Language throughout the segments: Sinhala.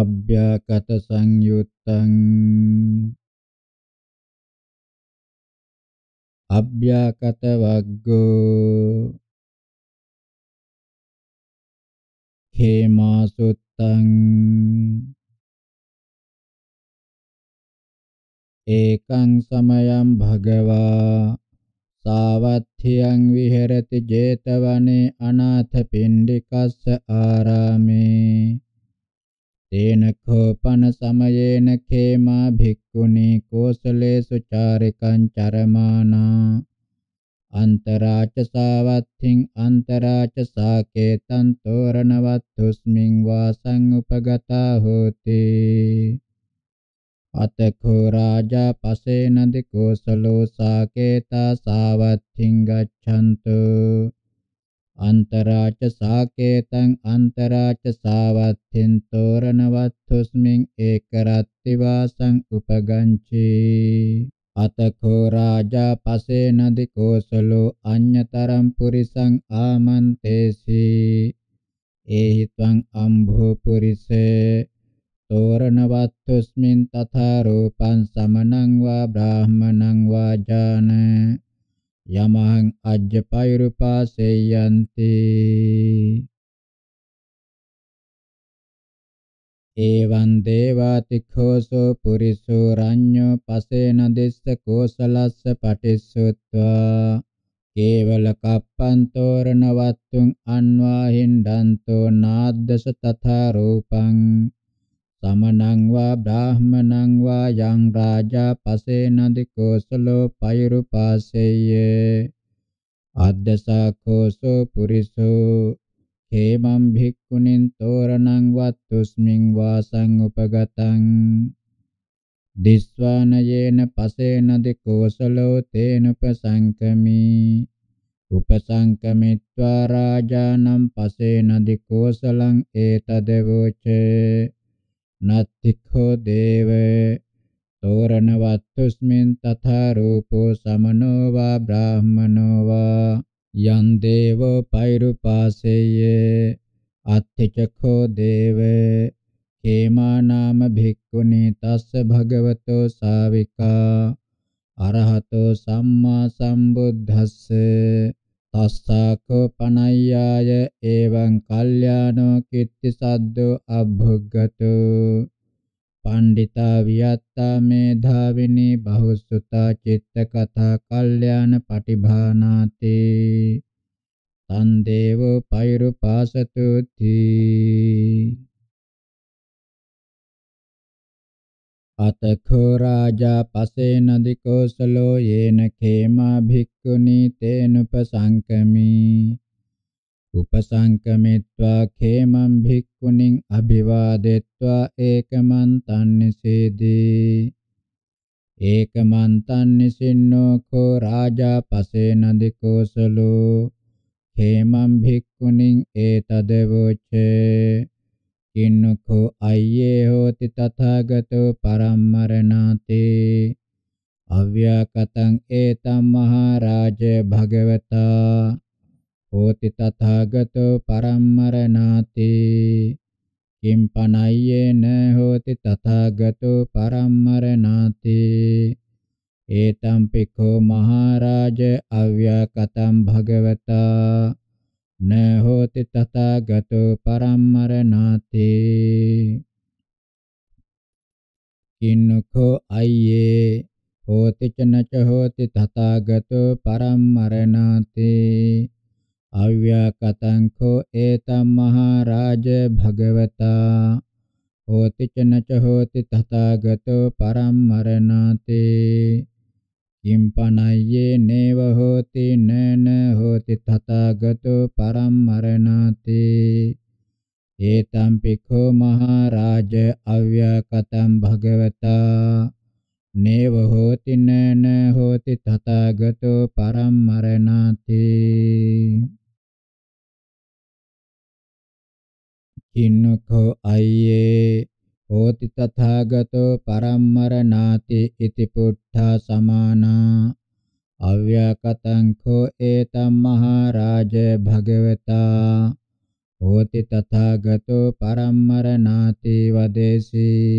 අභ්‍යාකත සංයුත්තං අභ්‍යාකත වග්ගෝ හේමාසුත්තං ඒකං සමයං භගවා සාවත්ථියං විහෙරති 제තවනේ අනාථ පිණ්ඩිකස්ස ආරාමේ තේන කෝපන සමයේන ඛේමා භික්ඛුනි කෝසලේසු චාරිකං චරමානා අන්තරාච සාවත්ථින් අන්තරාච සාකේතං තෝරණවත්තුස්මින් වාසං උපගතා හෝති අතකෝ රාජා පසේන දිකෝසලෝ සාකේතා සාවත්ථින් ගච්ඡන්තෝ අන්තරාච සාකේතං අන්තරාච සාවත්ථින් තෝරණවත්තුස්මින් ඒකරත්ති වාසං උපගංචි අතකෝ රාජා පසේන දිකෝසලෝ අඤ්‍යතරම් පුරිසං ආමන්තේසි ඒහි ත්වං අම්භෝ පුරිසේ තෝරණවත්තුස්මින් තථා රූපං සමනං වා බ්‍රාහමණං වා ජානේ යමං අජ්ජපෛරුපාසෙයන්ති එවං දේවාතිඛෝසෝ පුරිසෝ රඤ්ඤෝ පසේන දෙස්ස කෝසලස්ස පටිසුත්වා කේවල කප්පං තෝරණ වත්තුං අන්වාහින් දන්තෝ නාද්දස තථා රූපං සමණං වා බ්‍රාහමණං වා යං රාජා පසේන දිකෝසලෝ පෛරුපාසෙය්‍ය අද්දසාඛෝසෝ පුරිසෝ හේමං භික්ඛුනින් තෝරණං වත්තුස්මින් වාසං උපගතං දිස්වානයේන පසේන දිකෝසලෝ තේන උපසංකමි උපසංකමිත්වා රාජානම් පසේන දිකෝසලං ඒතදවෝචේ නත්තිඛෝ දේව තෝරණවත්තුස්මින් තථා රූපෝ සමනෝ වා බ්‍රාහමනෝ වා යං දේව පෛරුපාසෙය අත්තිචඛෝ දේව කේමා නාම භික්ඛුනි තස්ස භගවතෝ සාවිකා අරහතෝ සම්මා සම්බුද්දස්ස තස්සාකෝ පනය්‍යාය එවං කල්යාණෝ කිත්ති සද්දෝ අභග්ගතු පණ්ඩිතා වියත්තා මේධාවිනී බහුසුතා චිත්ත කතා කල්යාණ පටිභානාති තන් දේව පෛරුපාසතුති අතඛෝ රාජා පසේන දිකෝසලෝ යේන ඛේමා භික්ඛුනි තේනුපසංකමි උපසංකමිත්වා ඛේමං භික්ඛුනින් අභිවාදෙත්වා ඒකමන්තං නිසේදී ඒකමන්තං නිසින්නෝ කෝ රාජා පසේන දිකෝසලෝ ඛේමං භික්ඛුනින් ඒතදවොච්චේ කින්නකෝ අය්යේ හෝති තථාගතෝ පරම්මරණාතේ අව්‍යාකතං ඒතම් මහරජ භගවතා හෝති තථාගතෝ පරම්මරණාතේ කිම්පනයේන හෝති තථාගතෝ පරම්මරණාතේ ඒතම් පිකෝ මහරජ අව්‍යාකතං භගවතා न होति तथागतो परमरणाति किन्नुखो अय्ये होति च न च होति तथागतो परमरणाति අව්‍යාකතං කෝ ඒතම් මහරජ භගවතා හෝති ච නච හෝති තථාගතෝ පරම්මරණාතේ ඉම්පනයේ නේව හෝති නන හෝති තථාගතෝ පරම්මරණාති ඒතම් පිඛෝ මහරජ අව්‍යකතම් භගවතා නේව හෝති නන හෝති තථාගතෝ පරම්මරණාති කින්නකෝ අයියේ හෝති තථාගතෝ පරම්මරණාති ඉති පුට්ඨා සමානා අව්‍යාකතං කෝ ඒතම් මහරජ භගවතා හෝති තථාගතෝ පරම්මරණාති වදේසී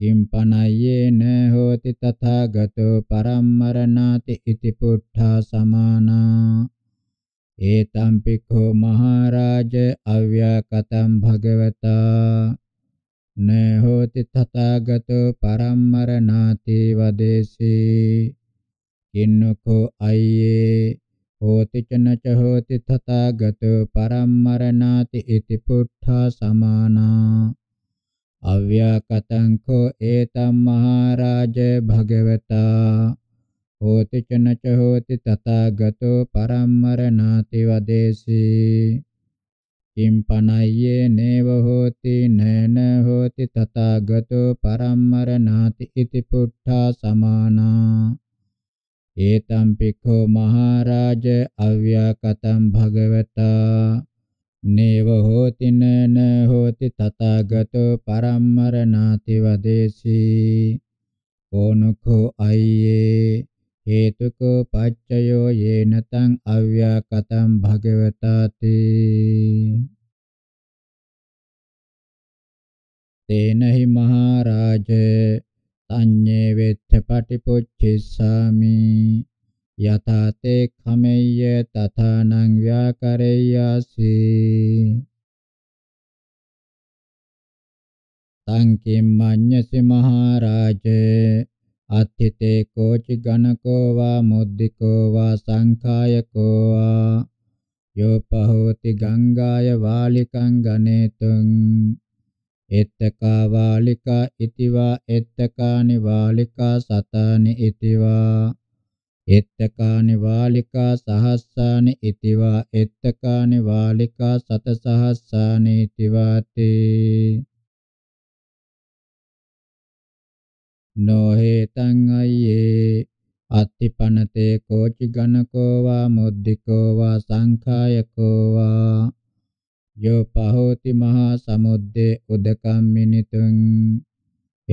කිම්පනයේන හෝති තථාගතෝ පරම්මරණාති ඉති පුට්ඨා සමානා ඒතම් පිඛෝ මහරජ අව්‍යාකතං භගවතා न होति तथागतो परमरणाति वदेसि किन्नुको अय्ये होति च न च होति तथागतो परमरणाति इति पुट्ठा समाना අව්‍යාකතං කෝ ඒතම් මහරජ භගවතා හෝති චනච හෝති තථාගතෝ පරම්මරණාති වදේසී කිම්පනය්‍යේ නේව හෝති නේන හෝති තථාගතෝ පරම්මරණාති ඉති පුට්ඨා සමානා ඒතම් පික්ඛෝ මහරජ අව්‍යාකතම් භගවතා නේව හෝති නන හෝති තථාගතෝ පරම්මරණාති වදේසී ඕනකෝ අයියේ හේතුක පච්චයෝ යේන තං අව්‍යාකතං භගවතාති තේනහි මහරජ තඤ්ඤේ වෙත්ත පටිපොච්චිස්සාමි යතතේ කමෙය්‍ය තථානං ව්‍යාකරෙය්‍යාසි තං කිම්මඤ්ඤසි මහරජේ අත්ථිතේ කෝචි ඝනකෝ වා මුද්దికෝ වා සංඛායකෝ වා යෝ පහෝති ගංගාය වාලිකං ගනේතුං එත්තකා වාලිකා ඉතිවා එත්තකානි වාලිකා සතානි ඉතිවා එත්තකානි වාලිකා සහස්සානි ඉතිවා එත්තකානි වාලිකා සතසහස්සානි ඉතිවාතේ no hetaṃ ayye attipanate koci ganako va muddiko va sankhayako va yo pahoti maha samudde udakam minitun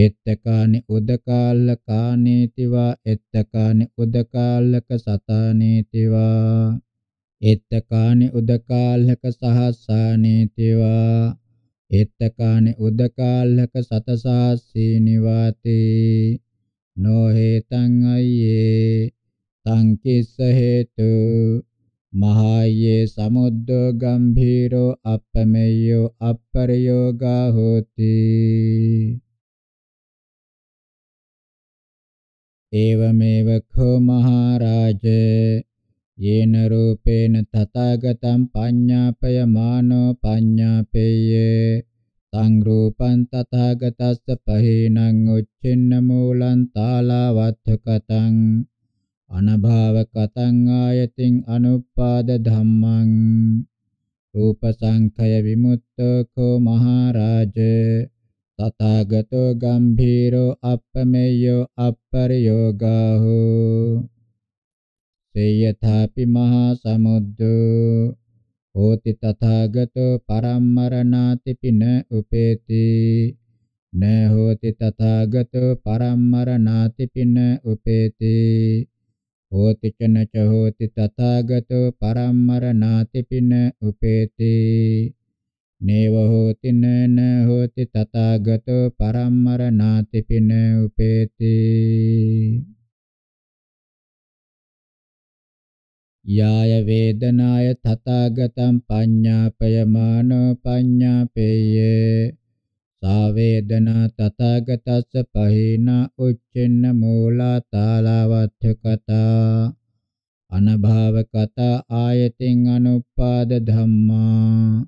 ettakaani udakallakaaniti va ettakaani udakallaka sataaniti va ettakaani udakallaka sahassaaniti va එත්තකාන උද්දකාල්ලක සතසාස්සී නිවාතේ නෝ හේතං අයියේ සංකිස්ස හේතු මහායේ සමුද්දෝ ගම්භීරෝ අප්පමෙයෝ අප්පරයෝගා හෝති එවමෙව කෝ මහරජේ යේන රූපේන තථාගතං පඤ්ඤාපයමානෝ පඤ්ඤාපේය තං රූපං තථාගතස්ස පහේනං උච්චින්න මූලං තාලවත්ථකතං අනභාවකතං ආයතින් අනුපාද ධම්මං රූප සංඛය විමුක්තකෝ මහරජ තථාගතෝ ගම්භීරෝ අප්පමෙය්‍යෝ අපරියෝගාහෝ තේයථාපි මහා සමුද්දෝ හෝති තථාගතෝ පරම්මරණාති පින උපේති න හෝති තථාගතෝ පරම්මරණාති පින උපේති හෝති චන ච හෝති තථාගතෝ පරම්මරණාති පින උපේති නේව හෝති නන හෝති තථාගතෝ පරම්මරණාති පින උපේති යාය වේදනාය තථාගතම් පඤ්ඤාපයමානෝ පඤ්ඤාපේය සා වේදනා තථාගතස්ස පහින උච්චෙන්න මූලා තාලවත්ථ කතා අනභාව කතා ආයතින් අනුපාද ධම්මා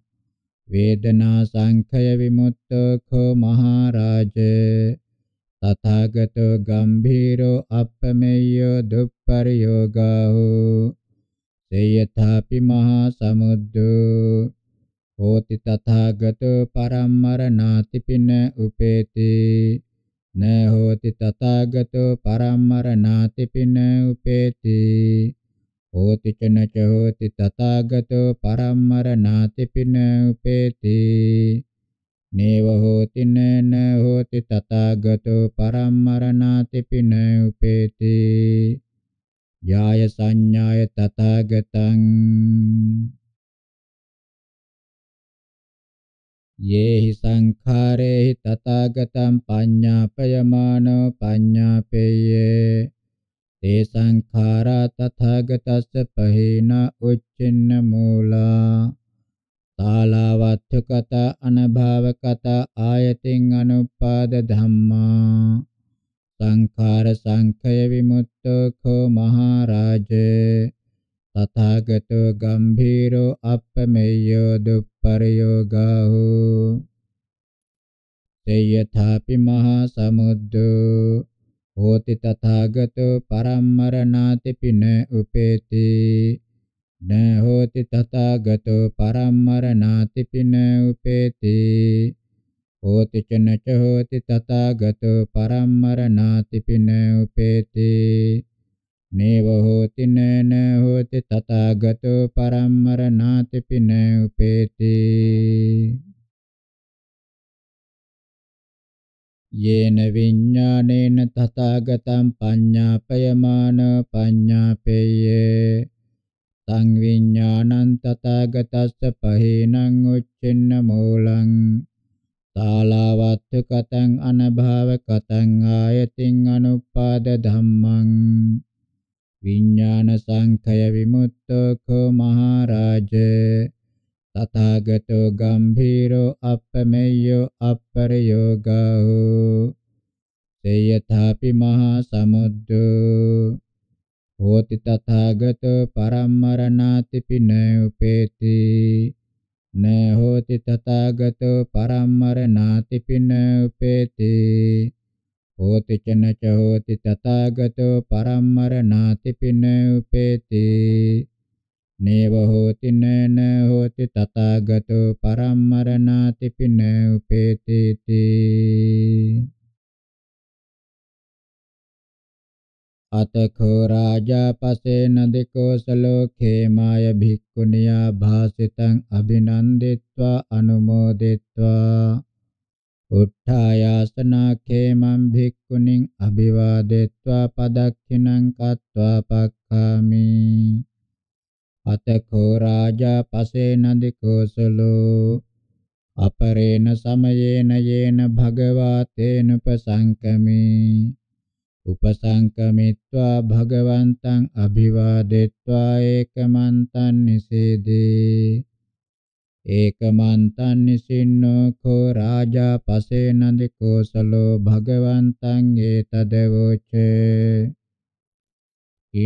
වේදනා සංඛය විමුක්තෝ කෝ මහරජේ තථාගතෝ ගම්භීරෝ අප්පමෙය්‍යෝ දුප්පරියෝගාහෝ සේයථාපි මහා සමුද්දෝ හෝති තථාගතෝ පරම්මරණාති පින උපේති න හෝති තථාගතෝ පරම්මරණාති පින උපේති හෝති චනච හෝති තථාගතෝ පරම්මරණාති පින උපේති නේව හෝති නන හෝති තථාගතෝ පරම්මරණාති පින උපේති ජාය සංඥාය තථාගතං යේහි සංඛාරේහි තථාගතං පඤ්ඤාපයමානෝ පඤ්ඤාපේයේ තේ සංඛාරා තථාගතස්ස පහේන උච්චින්න මූලා තාලවත්ථ කත අනභව කත ආයතින් අනුපාද ධම්මා සංඛාර සංඛය විමුක්තෝ කෝ මහරජේ තථාගතෝ ගම්භීරෝ අප්පමෙය්‍යෝ දුප්පරයෝගාහු තේයථාපි මහා සමුද්දෝ හෝති තථාගතෝ පරම්මරණාති පින උපේති නහෝති තථාගතෝ පරම්මරණාති පින උපේති හෝති චන ච හෝති තථාගතෝ පරම්මරණාති පින උපේති නේව හෝති නන හෝති තථාගතෝ පරම්මරණාති පින උපේති යේන විඤ්ඤාණේන තථාගතං පඤ්ඤාපයමාන පඤ්ඤාපේයේ තං විඤ්ඤාණං තථාගතස්ස පහේනං උච්චෙන්න මූලං තාලාවත්තු කතං අනභාව කතං ආයතින් අනුපාද ධම්මං විඥාන සංඛය විමුක්තෝ කෝ මහරජ තථාගතෝ ගම්භීරෝ අපමෙය්‍යෝ අපරයෝගාහෝ සේයථාපි මහා සමුද්දෝ හෝති තථාගතෝ පරම්මරණාති පින උපේති න හෝති තථාගතෝ පරම්මරණාති පින උපේති හෝති චන ච හෝති තථාගතෝ පරම්මරණාති පින උපේති නේව හෝති නන හෝති තථාගතෝ පරම්මරණාති පින උපේති අතඛෝ රාජා පසේන දිකෝ සලෝකේ මාය භික්ඛුනියා භාසිතං අභිනන්දිත්වා අනුමෝදිත්වා උත්ථායාසනා කේමං භික්ඛුනින් අභිවාදෙත්වා පදක්ඛිනං කତ୍වා පක්ඛාමි අතඛෝ රාජා පසේන දිකෝ සලෝ අපරේණ සමයේන යේන භගවා තේන උපසංකමේ උපසංකමිත්වා භගවන්තං අභිවාදෙත්වා ඒකමන්තං නිසීදී ඒකමන්තං නිසින්නෝ කෝ රාජා පසේන දිකෝසලෝ භගවන්තං ඒතදවෝච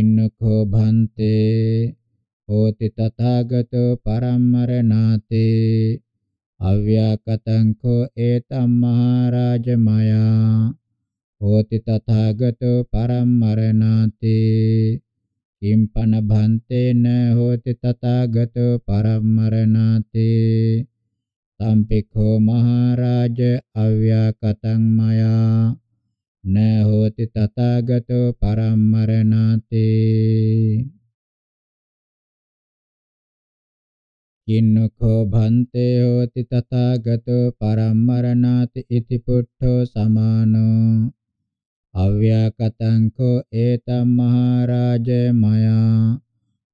ඉන්නකෝ භන්තේ හෝති තථාගතෝ පරම්මරණාතේ අව්‍යාකතං කෝ ඒතම් මහරජමයා හෝති තථාගතෝ පරම්මරණාති කිම්පන භන්තේන හෝති තථාගතෝ පරම්මරණාති සම්පික්ඛෝ මහරජ අව්‍යාකතං මයා න හෝති තථාගතෝ පරම්මරණාති කින්නකෝ භන්තේ හෝති තථාගතෝ පරම්මරණාති ඉති පුට්ඨෝ සමානෝ අව්‍යාකතං කෝ ඒතම් මහරජ මයා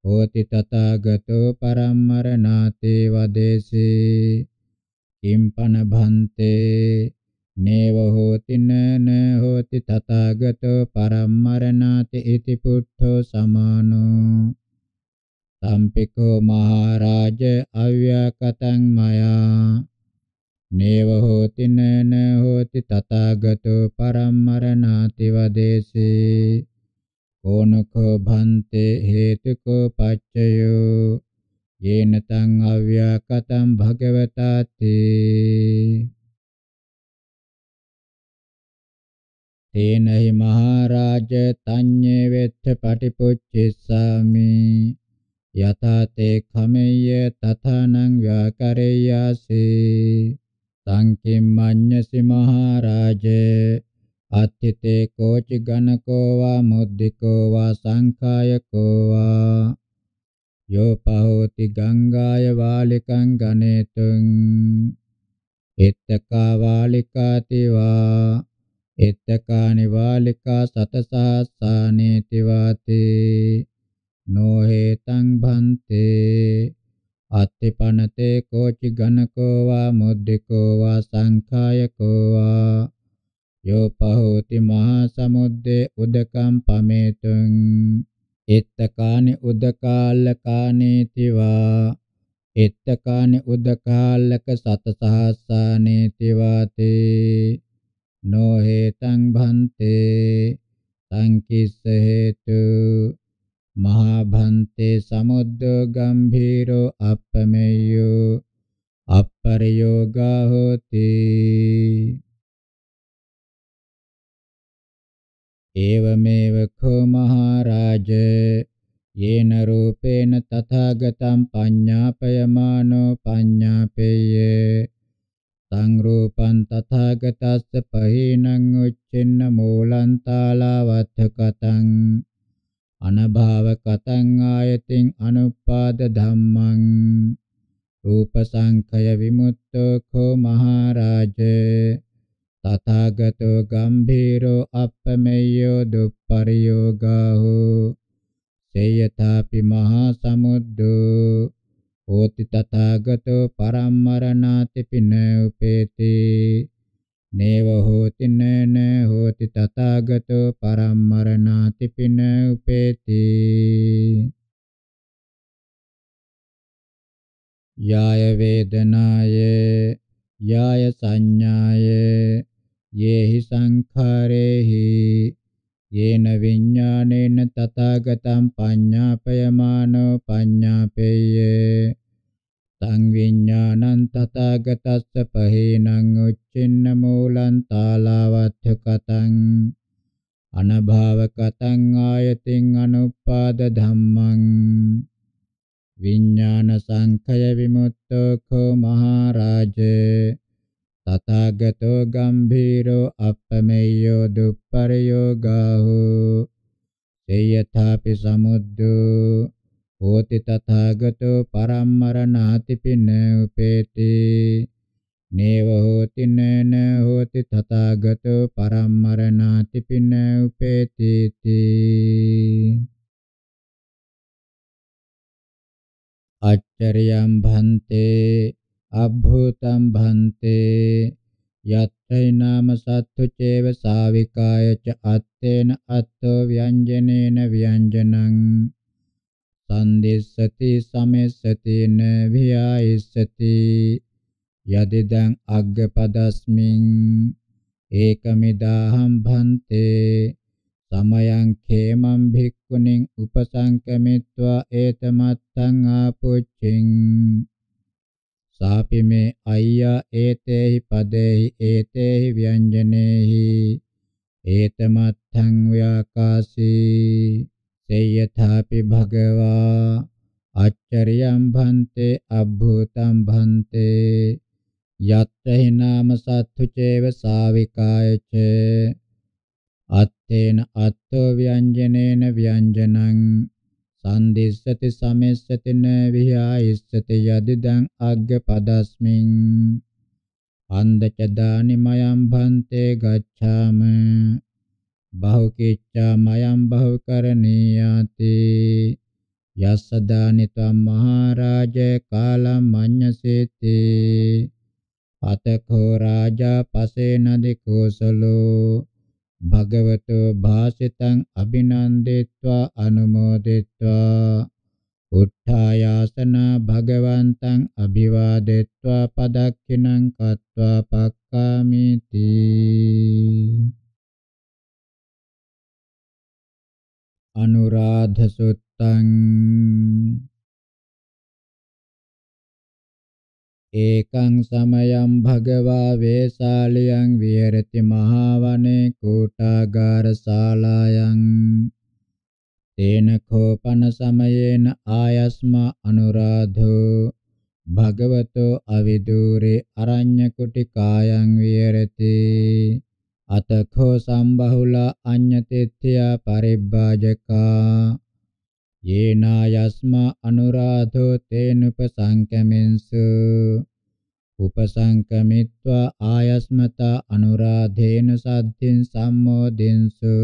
හෝති තථාගතෝ පරම්මරණාති වදේසී කිම්පන භන්තේ නේව හෝති නන හෝති තථාගතෝ පරම්මරණාති ඉති පුට්ඨෝ සමානෝ සම්පිකෝ මහරජ අව්‍යාකතං මයා නේව හෝති නන හෝති තථාගතෝ පරම්මරණාති වදේසේ ඕනකෝ භන්තේ හේතුකෝ පච්චයෝ යේන තං අව්‍යාකතං භගවතාති තේනහි මහරජ තඤ්ඤේ වෙත්ත පටිපොච්චිස්සාමි යතතේ කමෙය්‍ය තථානං ව්‍යාකරේයාසේ තං කිම්මඤ්ඤසි මහරජේ අත්ථිතේ කෝච ගණකෝ වා මුද්දිකෝ වා සංඛායකෝ වා යෝ පහෝති ගංගාය වාලිකං ගනේතුං එත්තකා වාලිකාතිවා එත්තකානි වාලිකා සතසහස්සානේති වාතේ නොහෙතං භන්තේ අත්තිපනතේ කෝචි ඝනකෝ වා මුද්දිකෝ වා සංඛායකෝ වා යෝ පහෝති මහා සමුද්දේ උදකම් පමේතුං එත්තකානි උදකාලකානේති වා එත්තකානි උදකාලක සතසහස්සානේති වාතේ නො හේතං භන්තේ සංකිස්ස හේතු මහා භන්තේ සමුද්දෝ ගම්භීරෝ අප්පමෙය්‍යෝ අප්පරයෝගා හෝති एवमेव खो महाराज येन रूपेण तथागतं पञ्ज्ञापयमानो पञ्ज्ञापेये तं रूपं तथागतस्य पहिनङ् उच्छिन्नमूलं तालावथ कथं අනභාව කතං ආයතින් අනුපාද ධම්මං රූප සංඛය විමුක්තෝ කෝ මහරජ තථාගතෝ ගම්භීරෝ අප්පමෙය්‍යෝ දුප්පරියෝගාහෝ සේයථාපි මහා සමුද්දෝ හෝති තථාගතෝ පරම්මරණාති පින උපේති නේව හෝති නන හෝති තථාගතෝ පරම්මරණාති පින උපේති යාය වේදනාය යාය සංඥාය යේහි සංඛාරේහි යේන විඥානේන තථාගතං පඤ්ඤාපයමානෝ පඤ්ඤාපේය තං විඥානං තථාගතස්ස පහේනං උච්චින්න මූලං තාලවත්ථ කතං අනභාව කතං ආයතින් අනුපාද ධම්මං විඥාන සංඛය විමුක්තෝ කෝ මහරජේ තථාගතෝ ගම්භීරෝ අප්පමෙය්‍යෝ දුප්පරයෝ ගාහෝ තේයථාපි සමුද්දෝ හෝති තථාගතෝ පරම්මරණාති පින උපේති නේව හෝති නන හෝති තථාගතෝ පරම්මරණාති පින උපේති අච්චරියම් භන්තේ අභූතම් භන්තේ යත්ථේ නාම සත්තු චේව සාවිකායච අත්තේන අත්තෝ ව්‍යංජනේන ව්‍යංජනං සන්දෙස්සති සමෙස්සතේන වියායස්සති යදෙදං අග්ගපදස්මින් ඒකමිදාහම් භන්තේ සමයං ඛේමං භික්ඛුනින් උපසංකමිත්වා ඒතමත්තං ආපුච්චින් සාපි මේ අය්‍යා ඒතේහි පදේහි ඒතේහි ව්‍යංජනේහි ඒතමත්තං ව්‍යාකාශී සේයථාපි භගවා අච්චරියම් භන්තේ අබ්භූතම් භන්තේ යත්ත හිනාම සත්තු චේව සාවිකායච අත්තේන අත්තෝ ව්‍යංජනේන ව්‍යංජනං සන්දිස්සති සමෙස්සති න විහායිස්සති යදිදං අග්ග පදස්මින් අන්දච දානිමයම් භන්තේ ගච්ඡාම බහුකීච්ඡා මයම් බහුකරණීයාති යස්සදානි ත්වම් මහරජ කාලම් මඤ්ඤසේති අතකෝ රාජා පසේන දිකෝසලෝ භගවතෝ භාසිතං අබිනන්දෙත්වා අනුමෝදෙත්වා උත්ථායාසන භගවන්තං අභිවාදෙත්වා පදක්ඛිනං කତ୍වා පක්කාමිති අනුරාධසුත්තං ඒකං සමයං භගවා වේසාලියං විහෙරති මහාවනේ කූටාගාර ශාලායන් තේන කෝපන සමයේන ආයස්මා අනුරාධෝ භගවතෝ අවිදූරේ අරඤ්‍ය කුටිකායන් විහෙරති අතඛෝ සම්බහුල අඤ්ඤතෙත්ත්‍යා පරිබ්බාජකා යේනා යස්මා අනුරාධෝ තේනුපසංකමෙන්සු උපසංකමිත්වා ආයස්මතා අනුරාධේන සද්ධින් සම්මෝදෙන්සු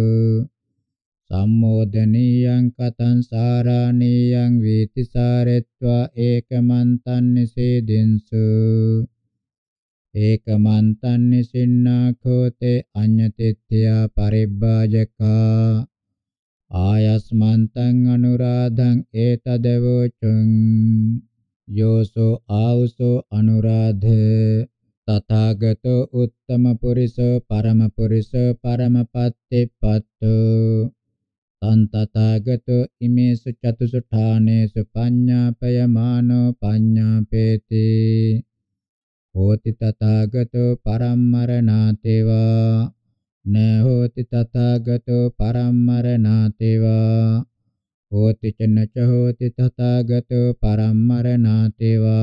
සම්මෝදනීයං කතං සාරාණීයං වීතිසාරෙත්වා ඒකමන්තං නිසේදෙන්සු ඒකමන්තං නිසින්නාඛෝ තේ අඤ්ඤතිත්‍ත්‍යා පරිබ්බාජකා ආයස්මන්තං අනුරාධං ඒතදවෝචං යෝසෝ ආවුසෝ අනුරාධ තථාගතෝ උත්තම පුරිසෝ පරම පුරිසෝ පරමපත්තිපත්තු තං තථාගතෝ ඉමේසු චතුසුඨානේසු පඤ්ඤාපයමානෝ පඤ්ඤාපේති hoti tathagato parammaranateva na hoti tathagato parammaranateva hoti canna ca hoti tathagato parammaranateva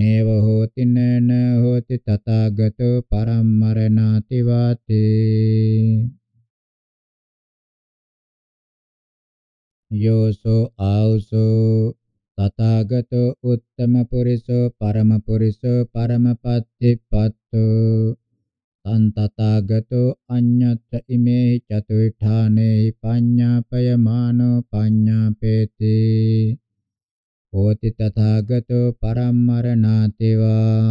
neva hoti na hoti tathagato parammaranateva te yoso auso තථාගතෝ උත්තම පුරිසෝ පරම පුරිසෝ පරමපත්තිපත්තෝ තං තථාගතෝ අඤ්ඤත් ඉමේ චතුඨානේ පඤ්ඤාපයමානෝ පඤ්ඤාපේති හෝති තථාගතෝ පරම්මරණාතිවා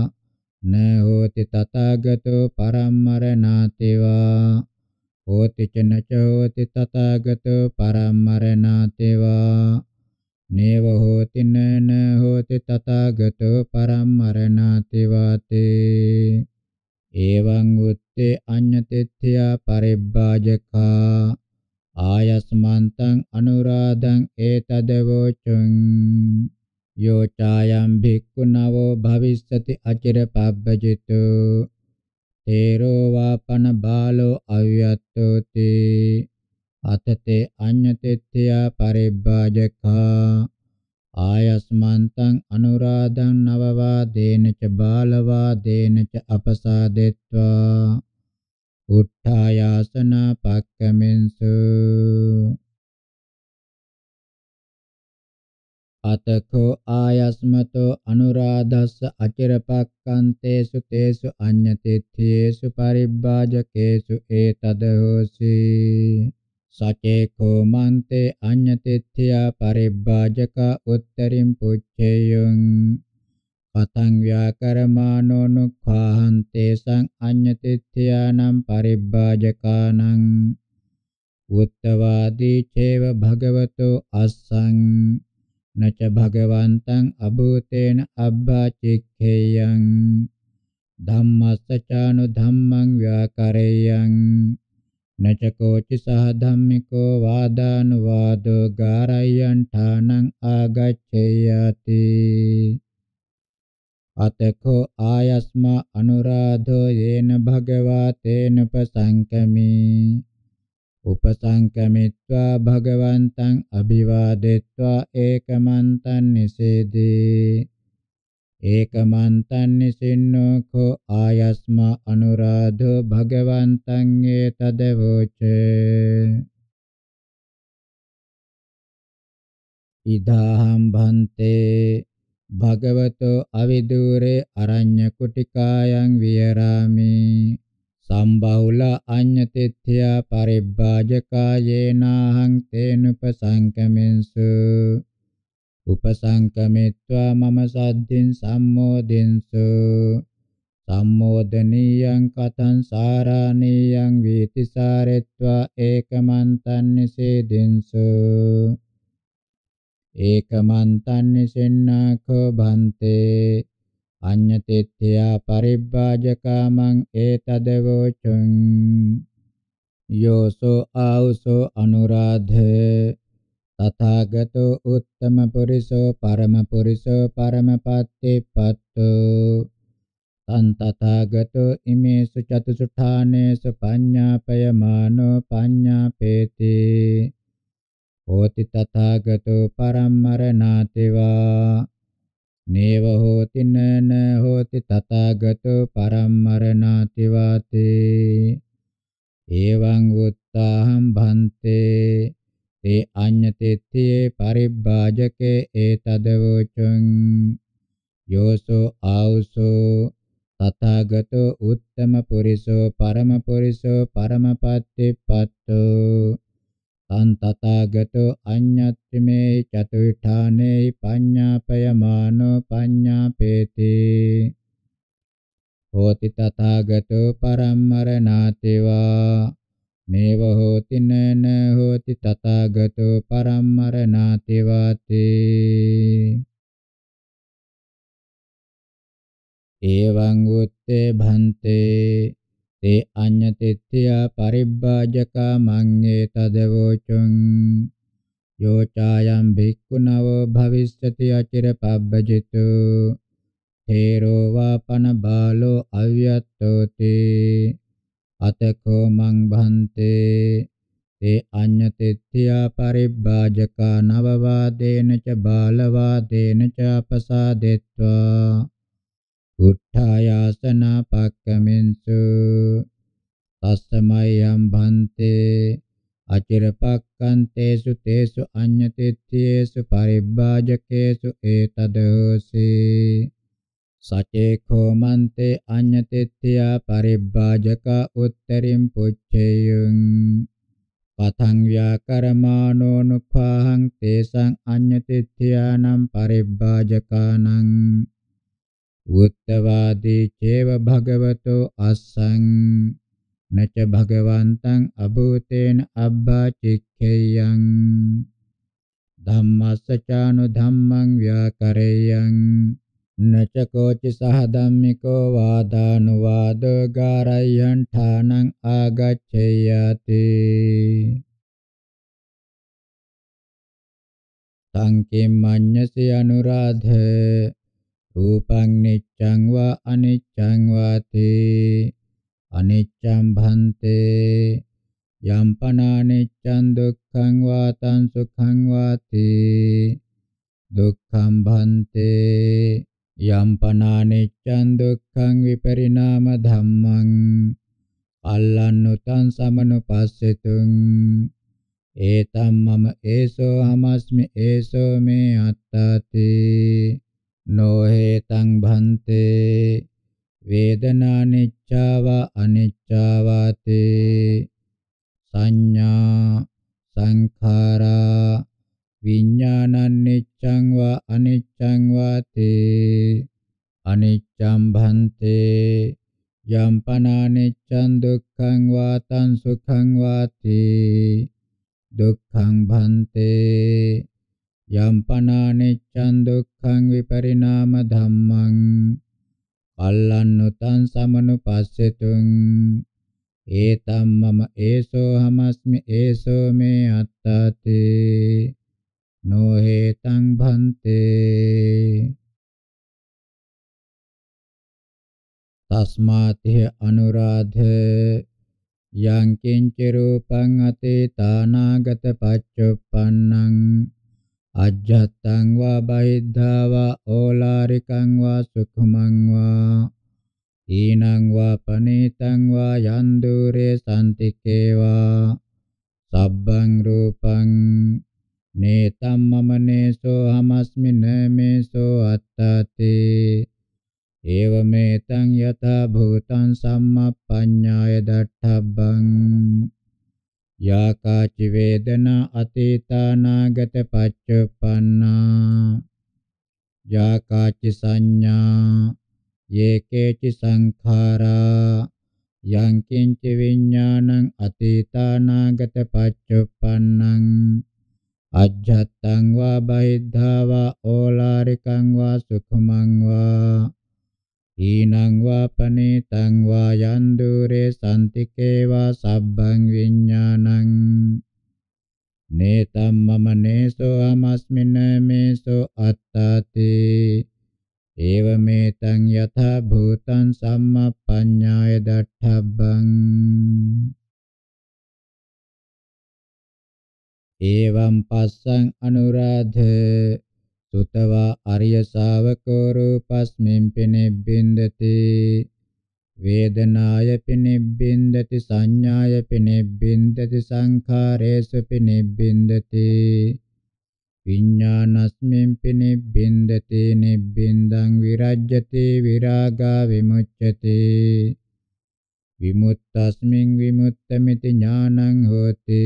න හෝති තථාගතෝ පරම්මරණාතිවා හෝති චනච හෝති තථාගතෝ පරම්මරණාතිවා නේව හෝති නන හෝති තථාගතෝ පරම්මරණාති වාතේ එවං උත්තේ අඤ්ඤතිත්‍යා පරිබ්බාජකා ආයස්මන්තං අනුරාධං ඒතදවෝචං යෝ ඡායම් භික්ඛුනවෝ භවිස්සති අචිර පබ්බජිතු තේරෝ වාපන බාලෝ අව්‍යත්තෝති අතතේ අඤ්ඤතෙත්ත්‍යා පරිබ්බාජකා ආයස්මන්තං අනුරාධං නවවා දේනච බාලවා දේනච අපසාදෙත්වා උත්ථායාසන පක්කමෙන්සු අතකෝ ආයස්මතෝ අනුරාධස්ස අචිරපක්කන්තේසු තේසු අඤ්ඤතෙත්තේසු පරිබ්බාජකේසු ඒතදහෝසී සචේකෝ මන්තේ අඤ්ඤතිත්‍ත්‍යා පරිබ්බාජක උත්තරින් පුච්චේයං පතං ව්‍යාකරමානෝ නුඛාහන්තේ සං අඤ්ඤතිත්‍යානම් පරිබ්බාජකානං උත්තවාදී චේව භගවතෝ අස්සං නච භගවන්තං අභූතේන අබ්බාචික්ඛේයං ධම්මස්සචානු ධම්මං ව්‍යාකරේයං නචකෝචි සහ ධම්මිකෝ වාදානුවාදෝ ගාරයන්ඨානං ආගච්ඡේයති අතකෝ ආයස්මා අනුරාධෝ යේන භගවා තේන උපසංකමි උපසංකමිත්වා භගවන්තං අභිවාදෙත්වා ඒකමන්තං නිසේදී ඒකමන්තන්නිසින්නෝ කෝ ආයස්මා අනුරාධෝ භගවන්තං ඒතදවෝචේ ඉදාහම් භන්තේ භගවතෝ අවිදූරේ අරඤ්‍ය කුටිකායන් වියරාමි සම්බහුල අඤ්ඤතිත්‍ත්‍යා පරිබ්බාජකායේනාහං තේනුපසංකමෙන්සු උපසංකමිත්වා මම සද්ධින් සම්මෝදින්සු සම්මෝදනීයං කතං සාරාණීයං වීතිසාරෙත්වා ඒකමන්තං නිසේදින්සු ඒකමන්තං නිසෙන්නාකෝ භන්තේ අඤ්ඤතිත්‍යා පරිබ්බාජකාමං ඒතදවෝචං යෝසෝ ආවුසෝ අනුරාධේ තථාගතෝ උත්තම පුරිසෝ පරම පුරිසෝ පරමපත්තිපත්තු තං තථාගතෝ ඉමේසු චතුසුඨානේසු පඤ්ඤාපයමානෝ පඤ්ඤාපේති හෝති තථාගතෝ පරම්මරණාතිවා නේව හෝති නන හෝති තථාගතෝ පරම්මරණාතිවාතේ එවං උත්තාහම් භන්තේ ते අඤ්ඤතෙත්තියේ පරිබ්බාජකේ ඒතදවචං යෝසෝ ආවුසෝ තථාගතෝ උත්තම පුරිසෝ පරම පුරිසෝ පරමපත්තිපත්තෝ තං තථාගතෝ අඤ්ඤත්තිමේ චතුවිඨානේ පඤ්ඤාපයමානෝ පඤ්ඤාපේති හෝති තථාගතෝ පරම්මරණාතිවා මේව හෝති නන හෝති තථාගතෝ පරම්මරණාති වාතේ එවං උත්තේ භන්තේ තේ අඤ්ඤතිත්‍යා පරිබ්බාජකා මඤ්ඤේ තදවෝචං යෝචායම් භික්ඛුනවෝ භවිස්සති අචිර පබ්බජිතු තේරෝ වාපන බාලෝ අව්‍යත්තෝතේ අතකෝ මං භන්තේ තේ අඤ්ඤතිත්‍ත්‍යා පරිබ්බාජකා නවවාදේන ච බාලවාදේන ච අපසාදෙත්වා උත්ථායාසන පක්කමින්සු තස්සමයම් භන්තේ අචිරපක්කන්තේසු තේසු අඤ්ඤතිත්‍යේසු පරිබ්බාජකේසු ඒතදෝසී සචේඛෝ මන්තේ අඤ්ඤතිත්‍ත්‍යා පරිබ්බාජක උත්තරින් පුච්චේයං පතං ව්‍යාකරමානෝ නුඛාහං තේසං අඤ්ඤතිත්‍යානම් පරිබ්බාජකානං උත්තවාදී චේව භගවතෝ අස්සං නච භගවන්තං අභූතේන අබ්බාචික්ඛේයං ධම්මස්සචානු ධම්මං ව්‍යාකරේයං නච කෝචි සහ ධම්මිකෝ වාදානුවාදෝ ගාරයන් ඨානං ආගච්ඡයති සංකේමඤ්ඤසි අනුරාධ රූපං නිච්ඡං වා අනිච්ඡං වාති අනිච්ඡං භන්තේ යම්පනානිච්ඡං දුක්ඛං වාතං සුඛං වාති දුක්ඛං භන්තේ යම්පනානෙච්ඡන් දුක්ඛං විපරිණාම ධම්මං අල්ලන්නුතං සමනුපස්සෙතුං ඒතම් මම ඒසෝ හමස්මි ඒසෝ මේ අත්තාති නොහෙතං භන්තේ වේදනානිච්ඡාව අනිච්ඡාවාතේ සංඥා සංඛාරා විඥානං නිච්ඡං වා අනිච්ඡං වාතේ අනිච්ඡං භන්තේ යම් පනානිච්ඡං දුක්ඛං වාතං සුඛං වාති දුක්ඛං භන්තේ යම් පනානිච්ඡං දුක්ඛං විපරිණාම ධම්මං අල්ලන්නුතං සමනුපස්සෙතුං ඒතම් මම ඒසෝ හමස්මි ඒසෝ මේ අත්තාතේ no hetang bhante tasmatih anuradha yang kinc rupang atitanagat paccuppannaṃ ajjattaṃ va bahiddhā va olarikaṃ va sukhumaṃ va ඊනං වා පනිතං වා යන්දුරේ සම්තිකේ වා සබ්බං රූපං නේතම් මම නේසෝ හමස්මි නමේසෝ අත්තති ඒවමෙතං යතා භූතං සම්මප්පඤ්ඤාය දට්ඨබ්බං යාකාචි වේදනා අතීතානාගත පච්චපන්නා යාකාචි සංඥා යේකේචි සංඛාරා යං කිංච විඥානං අතීතානාගත පච්චපන්නං අජ්ජත්තං වා බහිද්ධා වා ඕලාරිකං වා සුඛමං වා ඊනං වා පනේතං වා යන් දුරේ සම්තිකේ වා සබ්බං විඥානං නේතම් මම නේසෝ අමස්මින මේසෝ අත්තාති ඒවමෙතං යථා භූතං සම්මප්පඤ්ඤාය දට්ඨබ්බං එවං පස්සං අනුරාධ සුතවා අරිය ශාවකෝ රූපස්මින් පිනෙබ්බින්දති වේදනාය පිනෙබ්බින්දති සංඥාය පිනෙබ්බින්දති සංඛාරේසු පිනෙබ්බින්දති විඤ්ඤාණස්මින් පිනෙබ්බින්දති නිබ්බින්දං විරජ්‍යති විරාගා විමුච්ඡති විමුක්තස්මින් විමුක්තമിതി ඥානං හෝති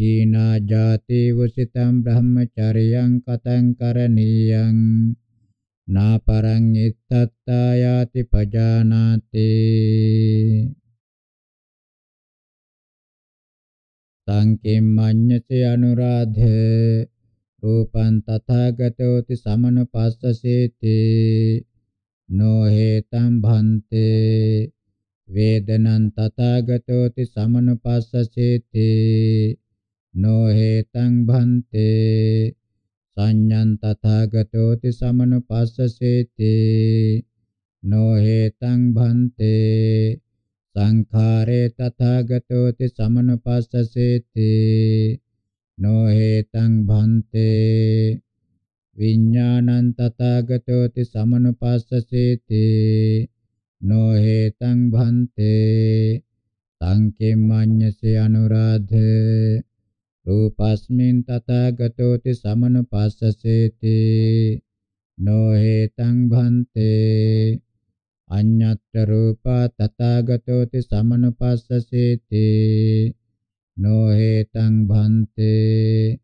හීනා ජාති වසිතම් බ්‍රහ්මචරියං කතං කරණීයං නාපරං ඉත්තත්තායාති පජානාති සංකෙම්මඤ්ඤසේ අනුරාධ රූපං තථාගතෝති සමනුපස්සසේති නෝ හේතං භන්තේ වේදනං තථාගතෝති සමනුපස්සසේති no hetang bhante saññan tathagato samanupassaseti no hetang bhante sankhare tathagato samanupassaseti no hetang bhante විඤ්ඤාණං තථාගතෝති සමනුපස්සසේති නෝ හේතං භන්තේ සංකෙම්මඤ්ඤසේ අනුරාධ රූපස්මින් තථාගතෝති සමනුපස්සසේති නොහෙතං භන්තේ අඤ්ඤත්ත රූපා තථාගතෝති සමනුපස්සසේති නොහෙතං භන්තේ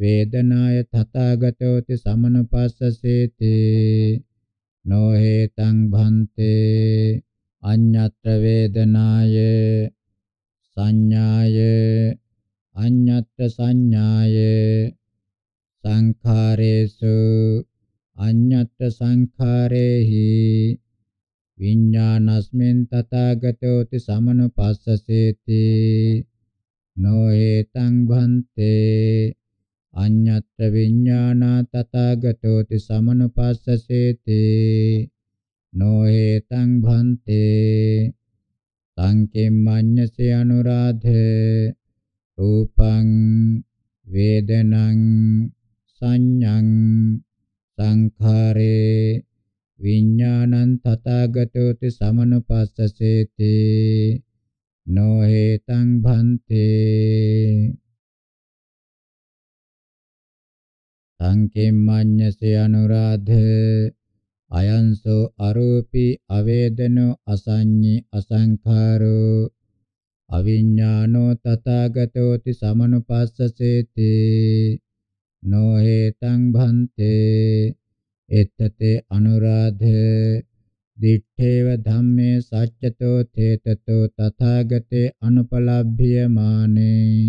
වේදනාය තථාගතෝති සමනුපස්සසේති නොහෙතං භන්තේ අඤ්ඤත්‍ර වේදනාය සංඥාය අඤ්ඤත්ත සංඥාය සංඛාරේසු අඤ්ඤත්ත සංඛාරේහි විඤ්ඤාණස්මින් තථාගතෝති සමනුපස්සසේති නොහෙතං භන්තේ අඤ්ඤත්ත විඤ්ඤාණා තථාගතෝති සමනුපස්සසේති නොහෙතං භන්තේ සංකෙම්මඤ්ඤසේ අනුරාධේ රූපං වේදනං සංඤං සංඛාරේ විඥානං තථාගතෝති සමනුපස්සසේති නොහෙතං භන්තේ සංකෙම්මඤ්ඤසේ අනුරාධ අයංසෝ අරූපී අවේදනෝ අසඤ්ඤී අසංඛාරෝ අවිඥානෝ තථාගතෝති සමනුපස්සසේති නෝ හේතං භන්තේ එත්තතේ අනුරාධ දිත්තේව ධම්මේ සච්චතෝ තේතතෝ තථාගතේ අනුපලබ්භියමානේ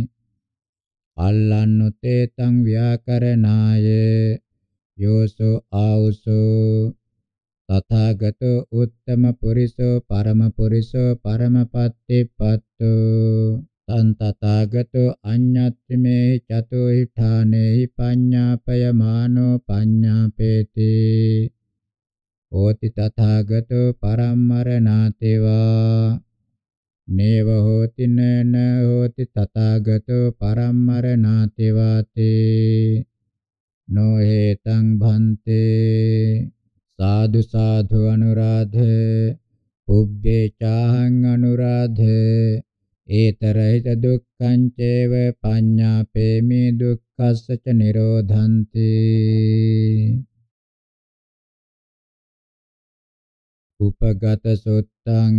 අල්ලන්නුතේ තං ව්‍යාකරණාය යෝසෝ ආවුසෝ තථාගතෝ උත්තම පුරිසෝ පරම පුරිසෝ පරමපත්තිපත්තු තං තථාගතෝ අඤ්ඤත්තිමේ චතෝ හිඨානේහි පඤ්ඤාපයමානෝ පඤ්ඤාපේති හෝති තථාගතෝ පරම්මරණාතේවා නේව හෝති නන හෝති තථාගතෝ පරම්මරණාතේවාතේ නො හේතං භන්තේ साधु साधु अनुराधे पुब्बे चाहं अनुराधे ඒතරහිත දුක්ඛං චේව පඤ්ඤාපේමි දුක්ඛස්ස ච නිරෝධಂತಿ උපගත සොත්තං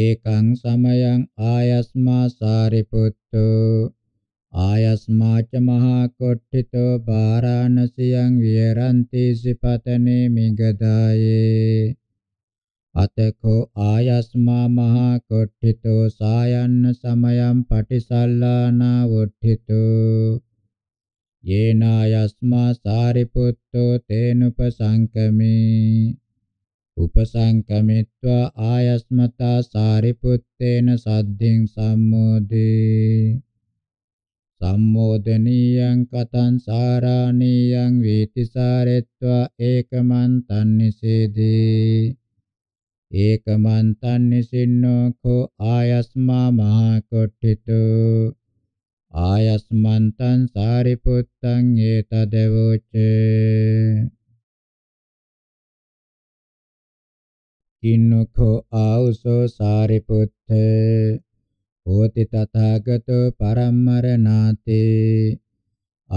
ඒකං සමයං ආයස්මා සාරිපුත්තෝ ආයස්මාච මහා කොට්ඨිතෝ බාරාණසියං විහෙරಂತಿ සිපතනේ මිගදායේ අතකෝ ආයස්මා මහා කොට්ඨිතෝ සායන්න සමයම් පටිසල්ලානා වොට්ඨිතෝ යේනායස්මා සාරිපුත්තෝ තේනුපසංකමේ උපසංකමිත්වා ආයස්මතා සාරිපුත්තේන සද්ධින් සම්මෝදේ සම්මෝදනීයං කතං සාරාණීයං වීතිසාරෙත්වා ඒකමන්තං නිසේදී ඒකමන්තං නිසින්නෝ කෝ ආයස්මා මහ කොට්ඨිතෝ ආයස්මන්තං සාරිපුත්තං ඒතදවෝචේ කින්නකෝ ආවුසෝ සාරිපුත්තේ හෝති තථාගතෝ පරම්මරණාතේ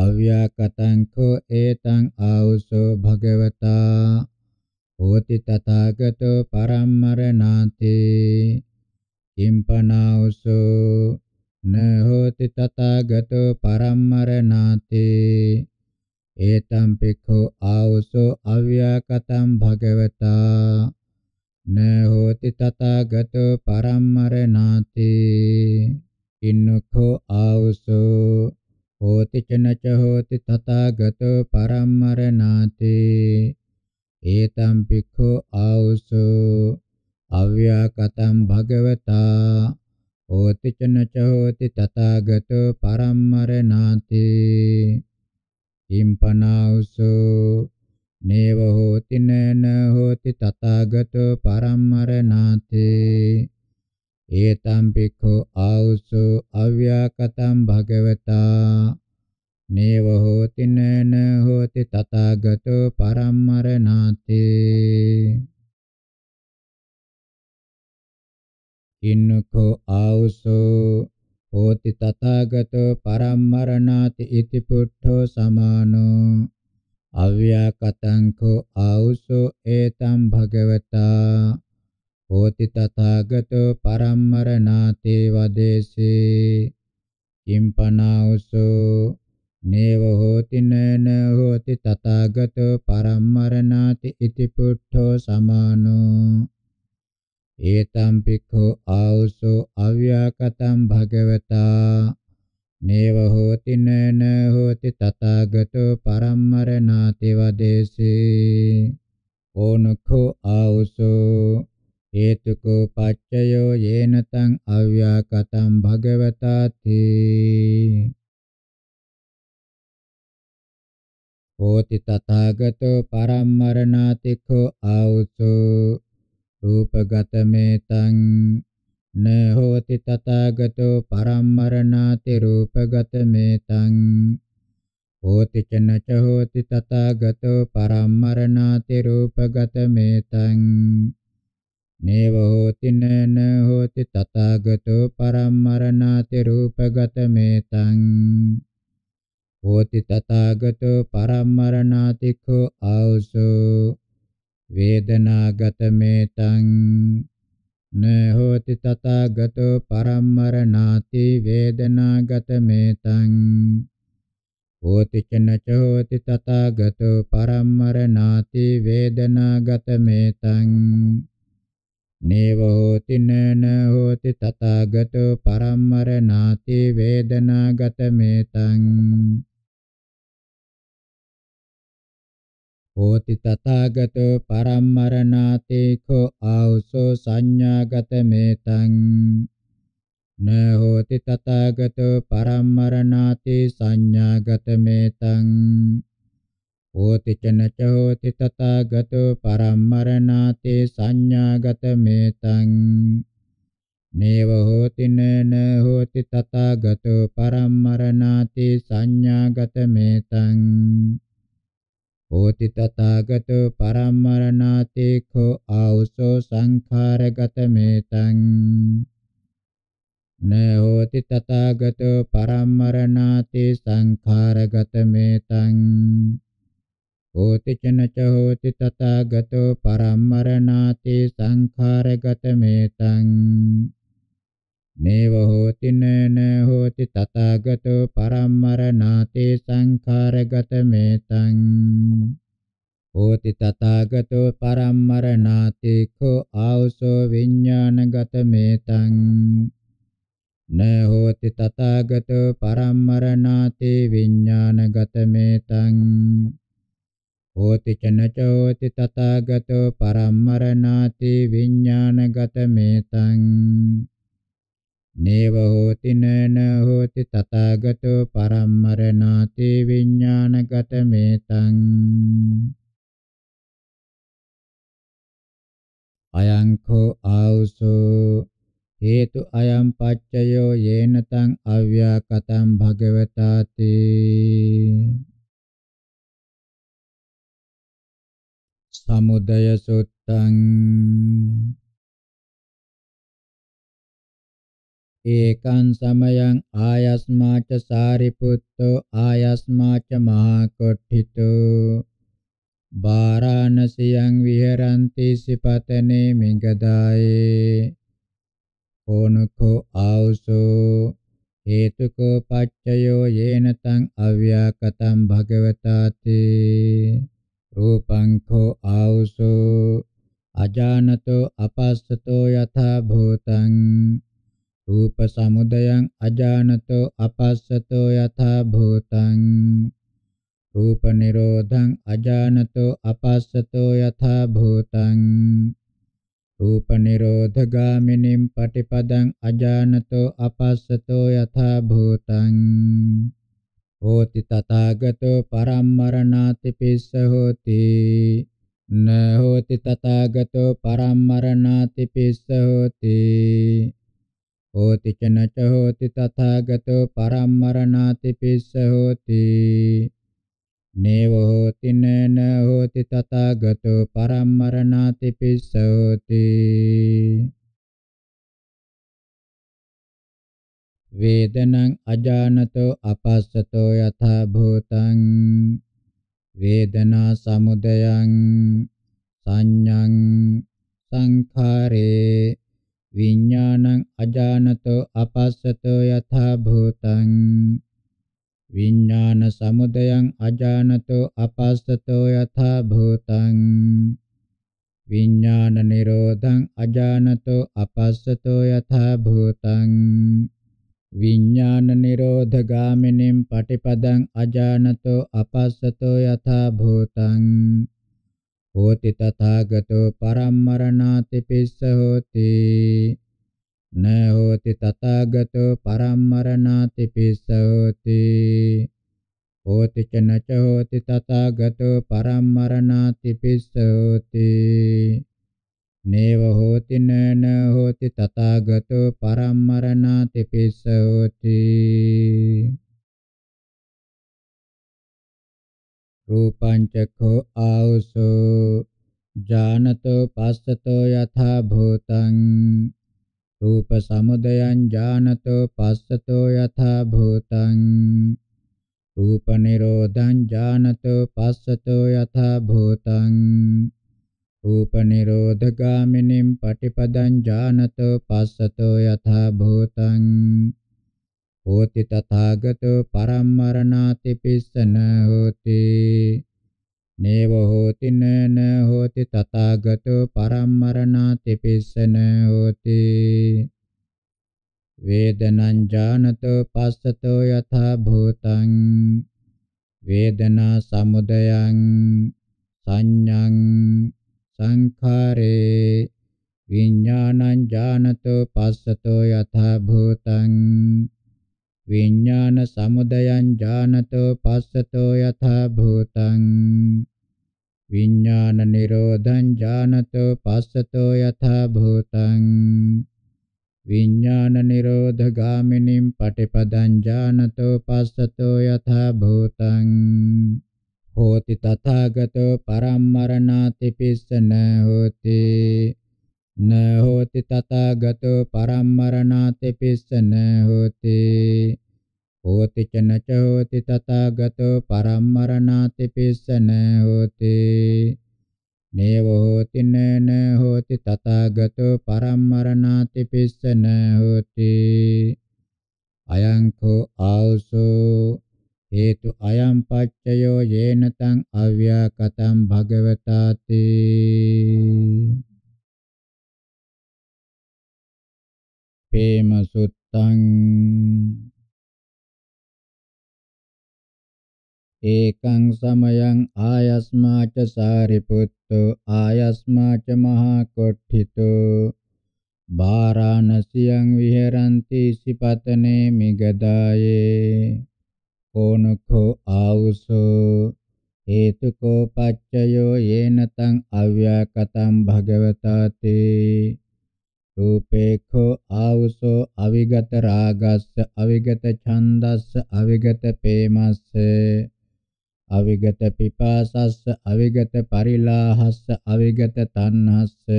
අව්‍යාකතං කෝ ඒතං ආවුසෝ භගවතා හෝති තථාගතෝ පරම්මරණාතේ කිම්පනාවුසෝ නහෝති තථාගතෝ පරම්මරණාතේ ඒතම් පික්ඛෝ ආවුසෝ අව්‍යාකතං භගවතා න හෝති තථාගතෝ පරම්මරණාති ඉන්නකෝ ආවසෝ හෝති චනච හෝති තථාගතෝ පරම්මරණාති ඒතම් පික්ඛෝ ආවසෝ අව්‍යාකතම් භගවතා හෝති චනච හෝති තථාගතෝ පරම්මරණාති ඉම්පනාවසෝ නේව හෝති නන හෝති තථාගතෝ පරම්මරණාතේ ඒතම් පික්ඛෝ ආවුසෝ අව්‍යාකතම් භගවතා නේව හෝති නන හෝති තථාගතෝ පරම්මරණාතේ ඉන්නකෝ ආවුසෝ හෝති තථාගතෝ පරම්මරණාති ඉති පුට්ඨෝ සමානෝ අව්‍යාකතංකෝ ආවුසෝ ඒතම් භගවතා හෝති තථාගතෝ පරම්මරණාතේ වදේසේ කිම්පනාවුසෝ නේව හෝති නන හෝති තථාගතෝ පරම්මරණාති ඉති පුට්ඨෝ සමානෝ ඒතම් පික්ඛෝ ආවුසෝ අව්‍යාකතං භගවතා නේව හෝති නන හෝති තථාගතෝ පරම්මරණාති වදේසේ ඕනඛෝ ආවසෝ හේතුකෝ පච්චයෝ යේන තං අව්‍යාකතං භගවතාති හෝති තථාගතෝ පරම්මරණාති කෝ ආවසෝ රූපගතමේ තං न होति तथागतो परमरणाति रूपगतमेतं होति च न च होति तथागतो परमरणाति रूपगतमेतं नैव होति न न होति तथागतो परमरणाति रूपगतमेतं होति तथागतो परमरणाति खो औसो वेदनागतमेतं न होति तथागतो परमरणाति वेदनागतमेतं होति च न च होति तथागतो परमरणाति वेदनागतमेतं नैव होति न न होति तथागतो परमरणाति वेदनागतमेतं හෝති තථාගතෝ පරම්මරණාතේඛෝ ආවසෝ සංඥාගත මේතං න හෝති තථාගතෝ පරම්මරණාතේ සංඥාගත මේතං හෝති චනච හෝති තථාගතෝ පරම්මරණාතේ සංඥාගත මේතං නේව හෝති නන හෝති තථාගතෝ පරම්මරණාතේ සංඥාගත මේතං ඕති තථාගතෝ පරම්මරණාතේ කෝ ආවසෝ සංඛාරගත මේතං නහෝති තථාගතෝ පරම්මරණාතේ සංඛාරගත මේතං ඕති චනච හෝති තථාගතෝ පරම්මරණාතේ සංඛාරගත මේතං නේව හෝති නන හෝති තථාගතෝ පරම්මරණාති සංඛාරගත මේතං හෝති තථාගතෝ පරම්මරණාති කෝ ආවසෝ විඥානගත මේතං න හෝති තථාගතෝ පරම්මරණාති විඥානගත මේතං හෝති චනචෝති තථාගතෝ පරම්මරණාති විඥානගත මේතං නේව හෝති නන හෝති තථාගතෝ පරම්මරණාති විඥානගත මේතං අයං කෝ ආවුසෝ හේතු අයං පච්චයෝ යේන තං අව්‍යාකතං භගවතාති සමුදය සුත්තං ඒකං සමයං ආයස්මාච සාරිපුත්තෝ ආයස්මාච මහකොට්ඨිතෝ බාරාණසියං විහෙරಂತಿ සිපතනේ මිගදායේ ඕනකෝ ආවසෝ හේතුකෝ පච්චයෝ යේන තං අව්‍යාකතං භගවතාති රූපං කෝ ආවසෝ අජානතෝ අපස්සතෝ යථා භූතං රූප සමුදයං අජානතෝ අපස්සතෝ යථා භූතං රූප නිරෝධං අජානතෝ අපස්සතෝ යථා භූතං රූප නිරෝධගාමිනින් පටිපදං අජානතෝ අපස්සතෝ යථා භූතං හෝති තථාගතෝ පරම්මරණාති පිස්ස හෝති නහෝති තථාගතෝ පරම්මරණාති පිස්ස හෝති hoti canaca hoti tathagato parammaranaati pissa hoti nevo hoti nena hoti tathagato parammaranaati pissa hoti Vedanang ajanato apassato yatha bhutaṃ Vedana samudayaṃ saññaṃ saṅkhāre විඥානං අජානතෝ අපස්සතෝ යථා භූතං විඥාන සමුදයං අජානතෝ අපස්සතෝ යථා භූතං විඥාන නිරෝධං අජානතෝ අපස්සතෝ යථා භූතං විඥාන නිරෝධ ගාමිනින් පටිපදං අජානතෝ අපස්සතෝ යථා භූතං හෝති තථාගතෝ පරම්මරණාති පිස්ස හෝති න හෝති තථාගතෝ පරම්මරණාති පිස්ස හෝති හෝති ච නච හෝති තථාගතෝ පරම්මරණාති පිස්ස හෝති නේව හෝති නන හෝති තථාගතෝ පරම්මරණාති පිස්ස හෝති රූපංචඛෝ ආවසෝ ජානතෝ පස්සතෝ යථා භූතං රූප සමුදයං ජානතෝ පස්සතෝ යථා භූතං රූප නිරෝධං ජානතෝ පස්සතෝ යථා භූතං රූප නිරෝධගාමිනිම් පටිපදං ජානතෝ පස්සතෝ යථා භූතං hoti tathagato parammaranati pissana hoti nevo hoti nana hoti tathagato parammaranati pissana hoti vedanan janato passato yatha bhutaṃ vedana samudayaṃ saññaṃ saṅkhare viññānañ jānato passato yatha bhutaṃ විඥාන සමුදයං ඥානතෝ පස්සතෝ යථා භූතං විඥාන නිරෝධං ඥානතෝ පස්සතෝ යථා භූතං විඥාන නිරෝධ ගාමිනින් පටිපදං ඥානතෝ පස්සතෝ යථා භූතං හෝති තථාගතෝ පරම්මරණාති පිස්සන හෝති න හෝති තථාගතෝ පරම්මරණාති පිස්සන හෝති හෝති චන චෝති තථාගතෝ පරම්මරණාති පිස්සන හෝති නේව හෝති නන හෝති තථාගතෝ පරම්මරණාති පිස්සන හෝති අයං කෝ ආවසෝ හේතු අයම් පච්චයෝ යේන තං අව්‍යාකතං භගවතාති අපේම සුත්තං ඒකං සමයං ආයස්මාච සාරිපුත්තෝ ආයස්මාච මහා කොට්ඨිතෝ බාරාණසියං විහෙරಂತಿ සිපතනේ මිගදායේ ඕනකෝ ආවුසෝ හේතුකෝ පච්චයෝ යේන තං අව්‍යාකතං භගවතාතේ රූපේඛෝ ආවසෝ අවිගත රාගස්ස අවිගත ඡන්දස්ස අවිගත ප්‍රේමස්ස අවිගත පිපාසස්ස අවිගත පරිලාහස්ස අවිගත තණ්හස්ස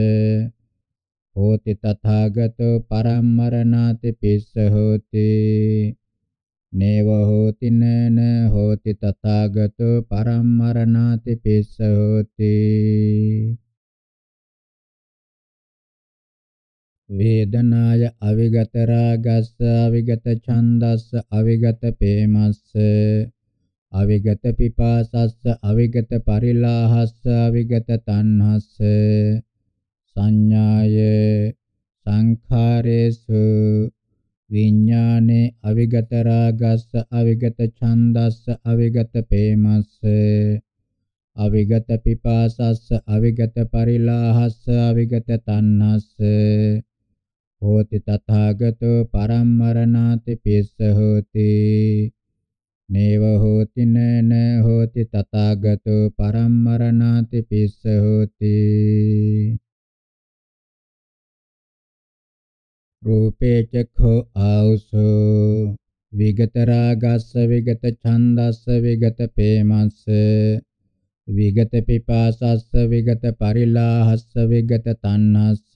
හෝති තථාගතෝ පරම්මරණාති පිස්ස හෝති නේව හෝති නන හෝති තථාගතෝ පරම්මරණාති පිස්ස හෝති වේදනාය අවිගත රාගස්ස අවිගත ඡන්දස්ස අවිගත ප්‍රේමස්ස අවිගත පිපාසස්ස අවිගත පරිලාහස්ස අවිගත තණ්හස්ස සංඥාය සංඛාරේසු විඥානේ අවිගත රාගස්ස අවිගත ඡන්දස්ස අවිගත ප්‍රේමස්ස අවිගත පිපාසස්ස අවිගත පරිලාහස්ස අවිගත තණ්හස්ස හෝති තථාගතෝ පරම්මරණාති පිස්ස හෝති නේව හෝති නන හෝති තථාගතෝ පරම්මරණාති පිස්ස හෝති රූපේ චක්ඛෝ ආවසෝ විගත රාගස්ස විගත ඡන්දස්ස විගත ප්‍රේමස්ස විගත පිපාසස්ස විගත පරිලාහස්ස විගත තණ්හස්ස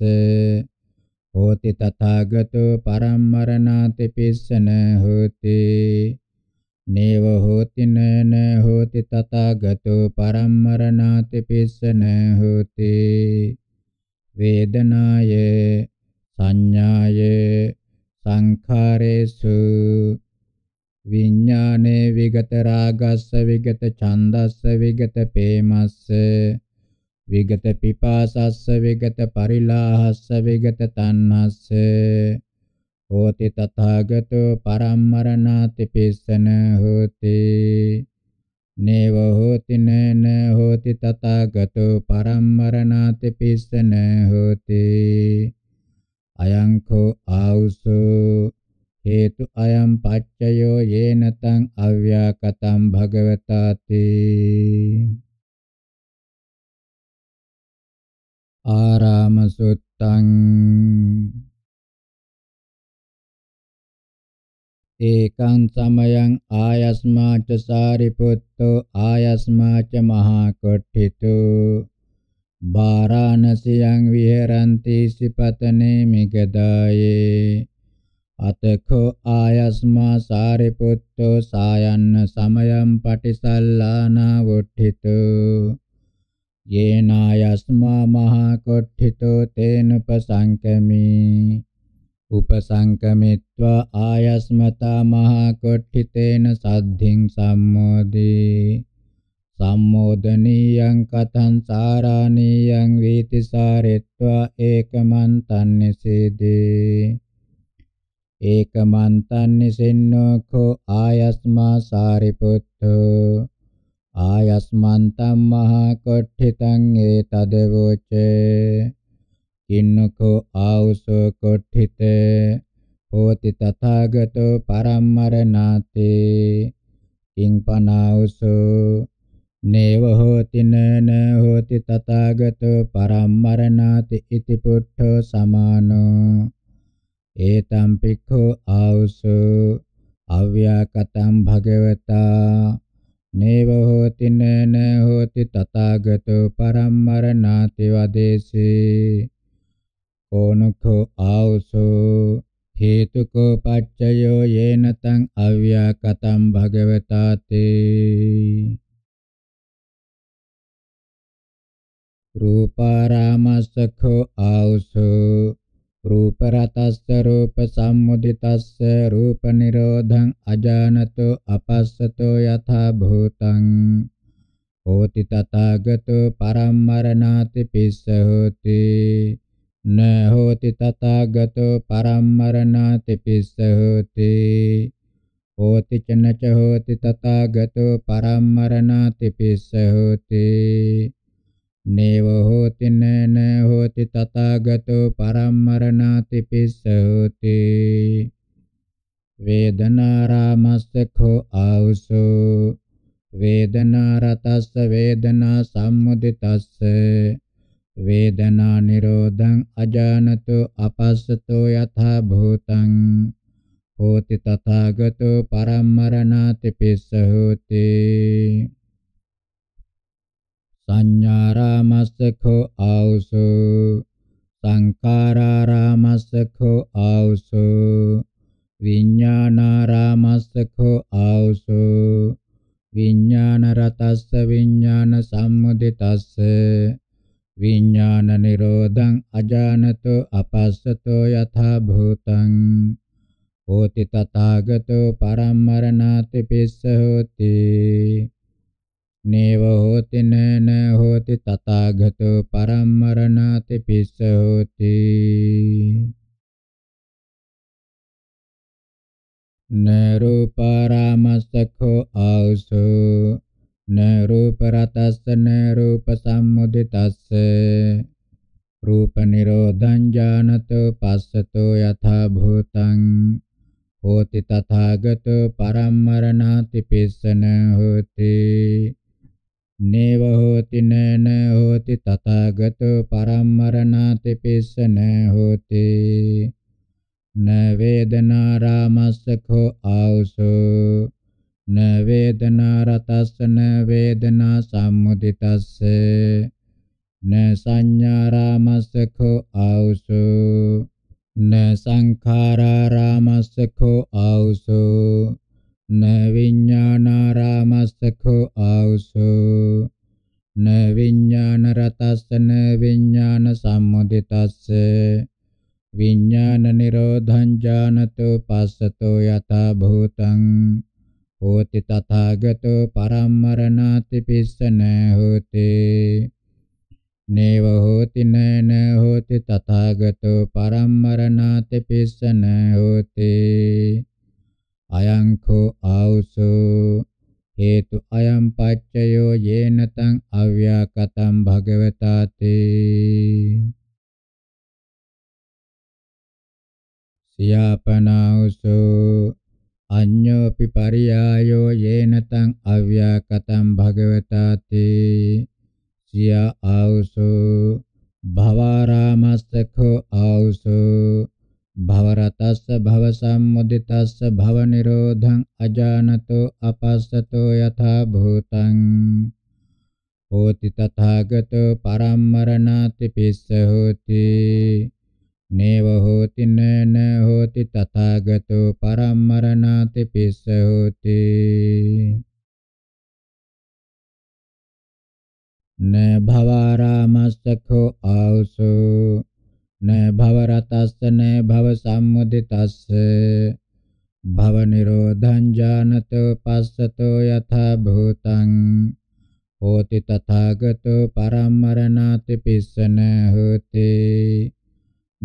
හෝති තථාගතෝ පරම්මරණාති පිස්සන හෝති නේව හෝති නන හෝති තථාගතෝ පරම්මරණාති පිස්සන හෝති වේදනාය සංඥාය සංඛාරේසු විඥානේ විගත රාගස්ස විගත ඡන්දස්ස විගත ප්‍රේමස්ස විගත පිපාසස්ස විගත පරිලාහස්ස විගත තණ්හස්ස හෝති තථාගතෝ පරම්මරණාති පිස්සන හෝති නේව හෝති නන හෝති තථාගතෝ පරම්මරණාති පිස්සන හෝති අයං කෝ ආවුසෝ හේතු අයම් පච්චයෝ යේනතං අව්‍යාකතං භගවතාති ආරාම සුත්තං ඒකං සමයං ආයස්මාච සාරිපුත්තෝ ආයස්මාච මහා කොට්ඨිතු බාරාණසියං විහෙරಂತಿ සිපතනේ මිගදායේ අතකෝ ආයස්මා සාරිපුත්තෝ සායන්න සමයං පටිසල්ලානා වොට්ඨිතෝ යේනායස්මා මහා කොට්ඨිතෝ තේන උපසංකමී උපසංකමිත්වා ආයස්මතා මහා කොට්ඨිතේන සද්ධින් සම්මෝදේ සම්මෝදනීයං කතං සාරාණීයං වේති සාරෙත්වා ඒකමන්තං නිසේදේ ඒකමන්තං නිසින්නෝ කෝ ආයස්මා සාරිපුත්තෝ ආයස්මන්තම් මහා කොට්ඨිතං ඒතදවෝචේ කින්නකෝ ආවුසෝ කොට්ඨිතේ හෝති තථාගතෝ පරම්මරණාති කිං පනාවුසෝ නේව හෝති නන හෝති තථාගතෝ පරම්මරණාති ඉති පුට්ඨෝ සමානෝ ඒතම් පික්ඛෝ ආවුසෝ අව්‍යාකතම් භගවතා නේව හෝති නන හෝති තථාගතෝ පරම්මරණාති වදේසේ ඕනඛෝ ආවසෝ හේතුකෝ පච්චයෝ යේන තං අව්‍යාකතං භගවතාතේ රූපාරාමස්සඛෝ ආවසෝ රූපරතස්ස රූප සම්මුදිතස්ස රූප නිරෝධං අජානතෝ අපස්සතෝ යථා භූතං හෝති තථාගතෝ පරම්මරණාති පිස්ස හෝති න හෝති තථාගතෝ පරම්මරණාති පිස්ස හෝති හෝති චනච හෝති තථාගතෝ පරම්මරණාති පිස්ස හෝති නේව හෝති නන හෝති තථාගතෝ පරම්මරණාති පිස්සෝති වේදනාරාමස්සඛෝ ආවුසෝ වේදනාරතස්ස වේදනා සම්මුදිතස්ස වේදනා නිරෝධං අජානතෝ අපස්සතෝ යථා භූතං හෝති තථාගතෝ පරම්මරණාති පිස්සෝති Sannyaramasakho ausu. Sankararamasakho ausu. Viññanaramasakho ausu. Viññanaratassa viññana sammuditassa. Viññāna nirodhaṃ ajānato apassato yathā bhūtaṃ hoti tathāgato parammaranāti pissa hoti නේව හෝති නන හෝති තථාගතෝ පරම්මරණාති පිස්ස හෝති න රූප රාමස්සඛෝ ආසෝ න රූප රතස්ස න රූප සම්මුදිතස්ස රූප නිරෝධං ඥානතෝ පස්සතෝ යථා භූතං හෝති තථාගතෝ පරම්මරණාති පිස්සන හෝති නේව හෝති නන හෝති තථාගතෝ පරම්මරණාති පිස්සන හෝති න වේදනා රාමස්සඛෝ ආවසෝ න වේදනා රතස්ස න වේදනා සම්මුදිතස්ස න සංඥා රාමස්සඛෝ ආවසෝ න සංඛාරා රාමස්සඛෝ ආවසෝ න විඥානාරාමස්සඛෝ ආවුසෝ න විඥාන රතස්ස න විඥාන සම්මුදිතස්ස විඥාන නිරෝධං ඥානතෝ පස්සතෝ යථා භූතං හෝති තථාගතෝ පරම්මරණාති පිස්සන හෝති නේව හෝති නන හෝති තථාගතෝ පරම්මරණාති පිස්සන හෝති අයංකෝ ආවුසෝ හේතු අයම් පච්චයෝ යේන තං අව්‍යාකතං භගවතාතේ සියාපනාවුසෝ අඤ්ඤෝපි පරියායෝ යේන තං අව්‍යාකතං භගවතාතේ සියා ආවුසෝ භවාරාමස්සඛෝ ආවුසෝ භවරතස්ස භව සම්මුදිතස්ස භව නිරෝධං අජානතෝ අපස්සතෝ යථා භූතං හෝති තථාගතෝ පරම්මරණාති පිස්ස හෝති නේව හෝති නන හෝති තථාගතෝ පරම්මරණාති පිස්ස හෝති න භවාරාමස්සඛෝ ආවසෝ न भवरतस्स न भव सम्मुदितस्स भव निरोधं जानतो पස්සතෝ යථා භූතං හෝති තථාගතෝ පරම්මරණාති පිස්සන හෝති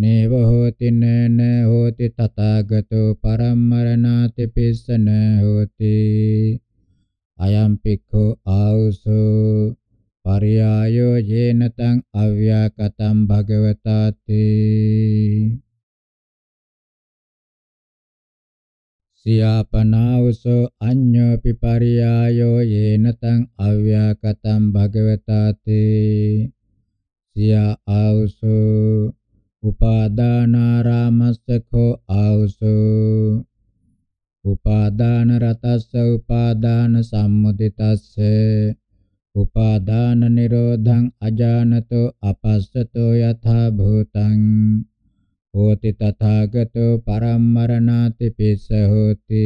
නේව හෝති නන හෝති තථාගතෝ පරම්මරණාති පිස්සන හෝති අයම් පික්ඛෝ ආවුසෝ පරියායෝ ජේනතං අව්‍යාකතං භගවතාති සියාපනාවසෝ අඤ්ඤෝපි පරියායෝ යේනතං අව්‍යාකතං භගවතාතේ සියා ආවසෝ උපාදානාරාමස්සඛෝ ආවසෝ උපාදාන රතස්ස උපාදාන සම්මුදිතස්ස උපාදාන නිරෝධං අජානතෝ අපස්සතෝ යථා භූතං හෝති තථාගතෝ පරම්මරණාති පිස්ස හෝති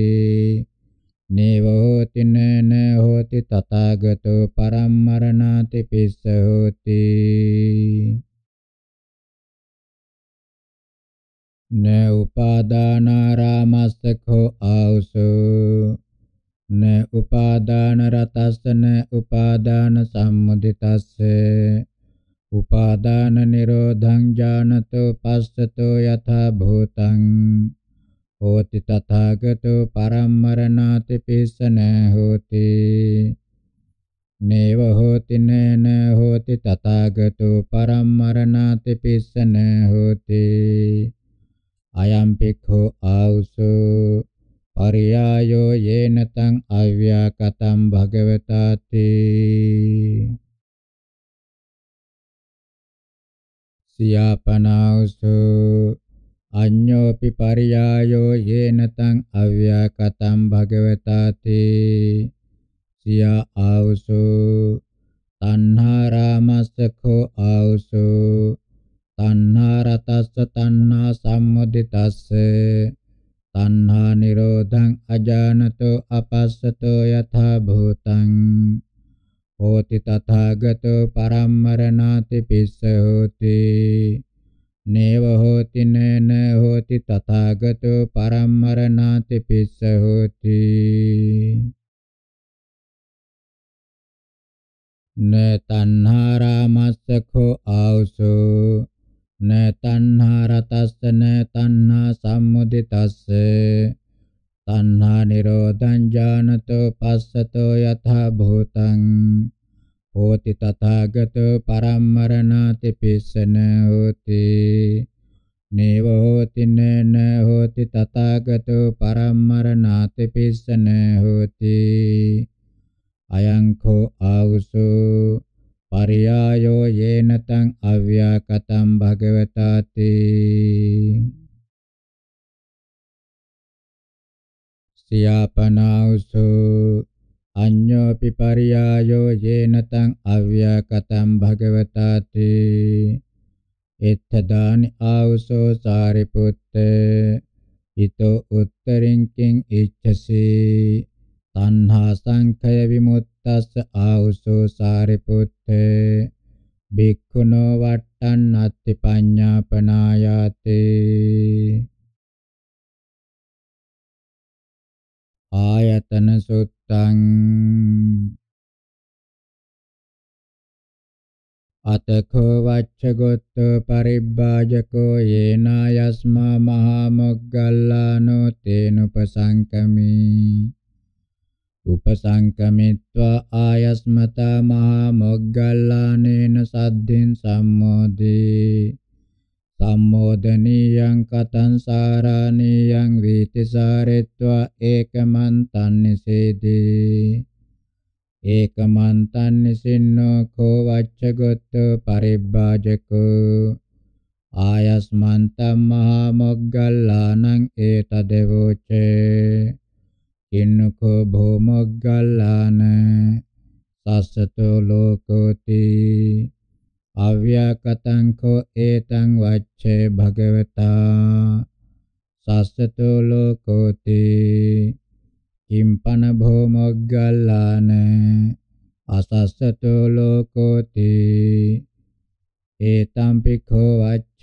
නේව හෝති නන හෝති තථාගතෝ පරම්මරණාති පිස්ස හෝති න උපාදානාරාමස්සකෝ ආවසෝ න උපාදාන රතස්ස න උපාදාන සම්මුදිතස්ස උපාදාන නිරෝධං ඥානතෝ පස්සතෝ යථා භූතං හෝති තථාගතෝ පරම්මරණාති පිස්සන හෝති නේව හෝති නේන හෝති තථාගතෝ පරම්මරණාති පිස්සන හෝති අයම් පික්ඛෝ ආවුසෝ පරියායෝ යේන තං අව්‍යාකතං භගවතාති සියාපනෞසු අඤ්ඤෝපි පරියායෝ යේන තං අව්‍යාකතං භගවතාති සියා ආවසු තණ්හා රාමස්සඛෝ ආවසු තණ්හා රතස්ස තණ්හා සම්මුදිතස්සේ තණ්හා නිරෝධං අජානතෝ අපස්සතෝ යථා භූතං හෝති තථාගතෝ පරම්මරණාති පිස්ස හෝති නේව හෝති නේන හෝති තථාගතෝ පරම්මරණාති පිස්ස හෝති න තණ්හා රාමස්සඛෝ ආවසෝ න තණ්හා රතස්ස න තණ්හා සම්මුදිතස්ස තණ්හා නිරෝධං ඥානතෝ පස්සතෝ යථා භූතං හෝති තථාගතෝ පරම්මරණාති පිස්සන හෝති නේව හෝති නන හෝති තථාගතෝ පරම්මරණාති පිස්සන හෝති අයං කෝ ආවුසෝ පරියායෝ යේන තං අව්‍යාකතං භගවතාති සියාපනාවසු අඤ්ඤෝපි පරියායෝ යේන තං අව්‍යාකතං භගවතාති එත්තදානි ආවසෝ සාරිපුත්ත ඊතෝ උත්තරින් කිං ඉච්ඡසි තණ්හා සංඛය විමුක්ත තස්ස ආවුසෝ සාරිපුත්තේ භික්ඛුනෝ වට්ටන් අත්ති පඤ්ඤාපනායාතේ ආයතන සුත්තං අතකෝ වච්ච ගොත්තෝ පරිබ්බාජකෝ යේනා යස්මා මහා මොග්ගල්ලානෝ තේනුපසංකමී උපසංකමිත්වා ආයස්මතා මහා මොග්ගල්ලානේන සද්දෙන් සම්මෝදේ සම්මෝදනීයං කතං සාරාණීයං වීතිසාරෙත්වා ඒකමන්තං නිසේදී ඒකමන්තං නිසින්නෝ කෝ වච්චගොත්තෝ පරිබ්බාජකෝ ආයස්මන්තං මහා මොග්ගල්ලානං ඒතදෙවෝචේ කින්නකෝ භෝමග්ගල්ලාන සස්සතෝ ලෝකෝති අව්‍යාකතං කෝ ඒතං වච්ඡේ භගවතා සස්සතෝ ලෝකෝති කිම්පන භෝමග්ගල්ලාන අසස්සතෝ ලෝකෝති ඒතම් පිඛෝ වච්ඡ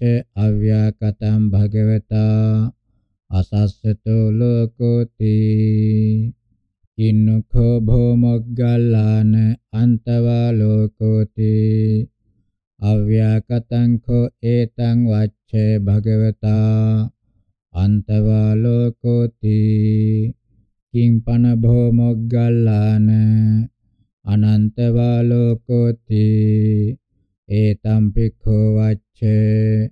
අව්‍යාකතං භගවතා අසස්සතෝ ලෝකෝති කින්නඛෝ භෝමග්ගල්ලාන අන්තවා ලෝකෝති අව්‍යාකතං කෝ ඒතං වච්ඡේ භගවතා අන්තවා ලෝකෝති කිම්පන භෝමග්ගල්ලාන අනන්තවා ලෝකෝති ඒතම් පික්ඛෝ වච්ඡේ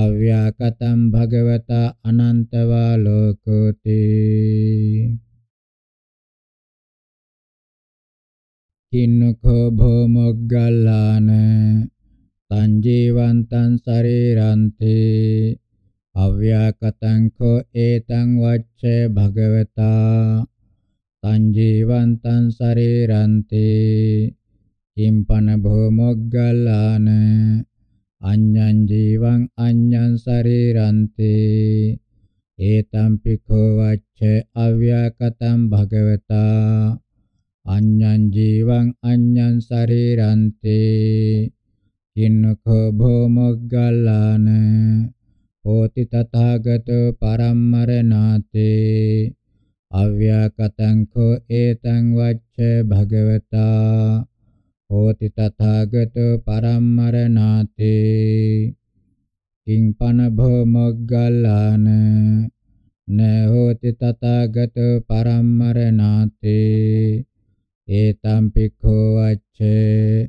අව්‍යාකතම් භගවතා අනන්තවා ලෝකෝති කින්නකෝ භෝමොග්ගල්ලාන තං ජීවන්තං ශරීරන්තේ අව්‍යාකතං කෝ ඒතං වච්චේ භගවතා තං ජීවන්තං ශරීරන්තේ කිම්පන භෝමොග්ගල්ලාන අඤ්ඤං ජීවං අඤ්ඤං ශරීරන්තේ ඒතම් පිඛෝ වච්ච අව්‍යාකතං භගවතා අඤ්ඤං ජීවං අඤ්ඤං ශරීරන්තේ කින්නකෝ භෝමග්ගල්ලාන හෝති තථාගතෝ පරම්මරණාතේ අව්‍යාකතං කෝ ඒතං වච්ච භගවතා හෝති තථාගතෝ පරම්මරණාති කිං පන භෝමග්ගලාන නහෝති තථාගතෝ පරම්මරණාති ඒතම් පික්ඛෝ වච්ඡේ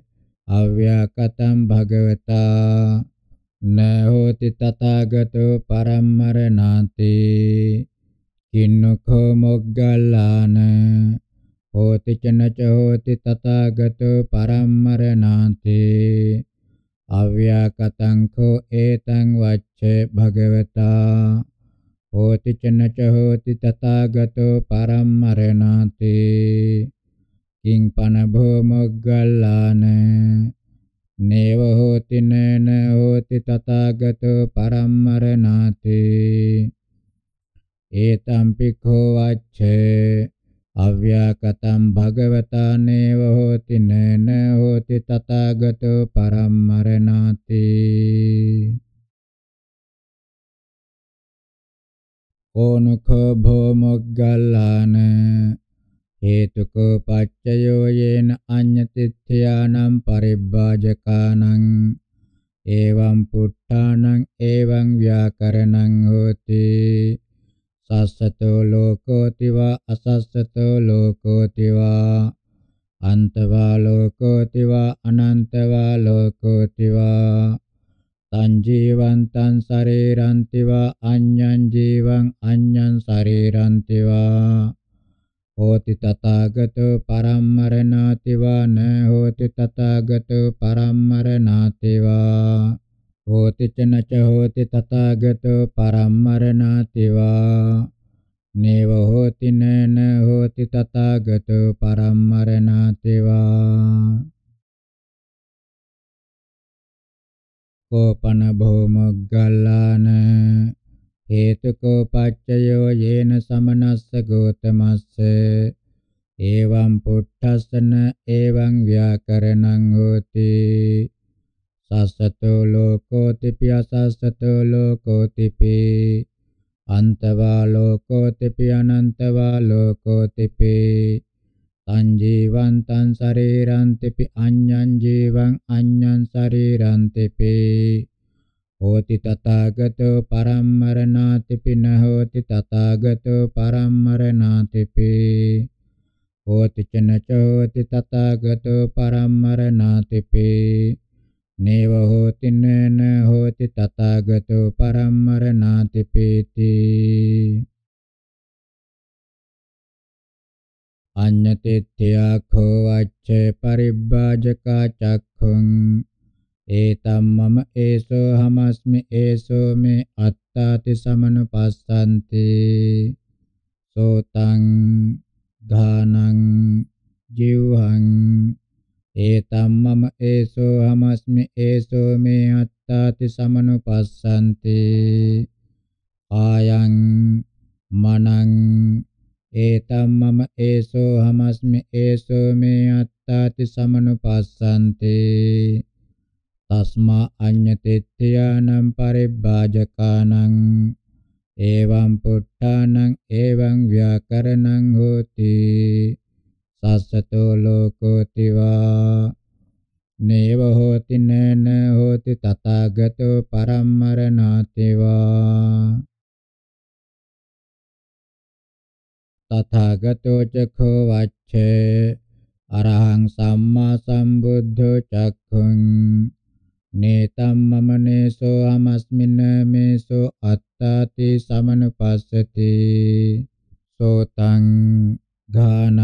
අව්‍යාකතම් භගවතා නහෝති තථාගතෝ පරම්මරණාති කින්නකෝ මොග්ගලාන hoti cena hoti tatagato parammarananti avyakataṃ kho etaṃ vacce bhagavata hoti cena hoti tatagato parammarananti kiṃ panabho moggallāna neva hoti nena hoti tatagato parammarananti etaṃ pikkho vacce අව්‍යාකතම් භගවතා නේව හෝති නන හෝති තථාගතෝ පරම්මරණාති ඕනුඛෝ භෝ මොග්ගල්ලාන හේතුකෝ පච්චයෝ යේන අඤ්ඤතිත්‍යානම් පරිබ්බාජකානං එවං පුට්ඨානං එවං ව්‍යාකරණං හෝති සස්සතෝ ලෝකෝති වා අසස්සතෝ ලෝකෝති වා අන්තවා ලෝකෝති වා අනන්තවා ලෝකෝති වා තං ජීවන්තං ශරීරන්ති වා අඤ්ඤං ජීවං අඤ්ඤං ශරීරන්ති වා හෝති තථාගතෝ පරම්මරණාති වා න හෝති තථාගතෝ පරම්මරණාති වා හෝති චනච හෝති තථාගතෝ පරම්මරණාති වා නේව හෝති නන හෝති තථාගතෝ පරම්මරණාති වා කෝපන භෝමග්ගල්ලාන හේතුකෝ පච්චයෝ යේන සමනස්ස ගෝතමස්ස එවං පුට්ඨසන එවං ව්‍යාකරණං හෝති සස්සතෝ ලෝකෝති පිය සස්සතෝ ලෝකෝති පේ අන්තවා ලෝකෝති පි අනන්තවා ලෝකෝති පේ තං ජීවන්තං ශරීරං තිපි අඤ්ඤං ජීවං අඤ්ඤං ශරීරං තිපි හෝති තථාගතෝ පරම්මරණාති පින හෝති තථාගතෝ පරම්මරණාති පේ හෝති චනචෝති තථාගතෝ පරම්මරණාති පේ නේව හෝති නේන හෝති තථාගතෝ පරම්මරණාති පීති අඤ්ඤතිත්‍යාඛෝ වච්ඡේ පරිබ්බාජකා චක්ඛුං ඒතම් මම ඒසෝ හමස්මි ඒසෝ මේ අත්තාති සමනුපස්සන්ති සෝතං ඝානං ජීවහං ඒතම්මම ඒසෝ හමස්මි ඒසෝ මේ අත්තාති සමනුපස්සන්ති ආයං මනං ඒතම්මම ඒසෝ හමස්මි ඒසෝ මේ අත්තාති සමනුපස්සන්ති තස්මා අඤ්ඤතිත්‍යානම් පරිබ්බාජකානං එවං පුට්ඨානං එවං ව්‍යාකරණං හෝති සස්සතෝ ලෝකෝතිවා නේව හෝති නන හෝති තථාගතෝ පරම්මරණාතිවා තථාගතෝ චඛෝ වච්ඡේ අරහං සම්මා සම්බුද්ධෝ චක්ඛුං නේතම් මම නේසෝ අමස්මින මේසෝ අත්තාති සමනුපස්සති සෝතං ගානං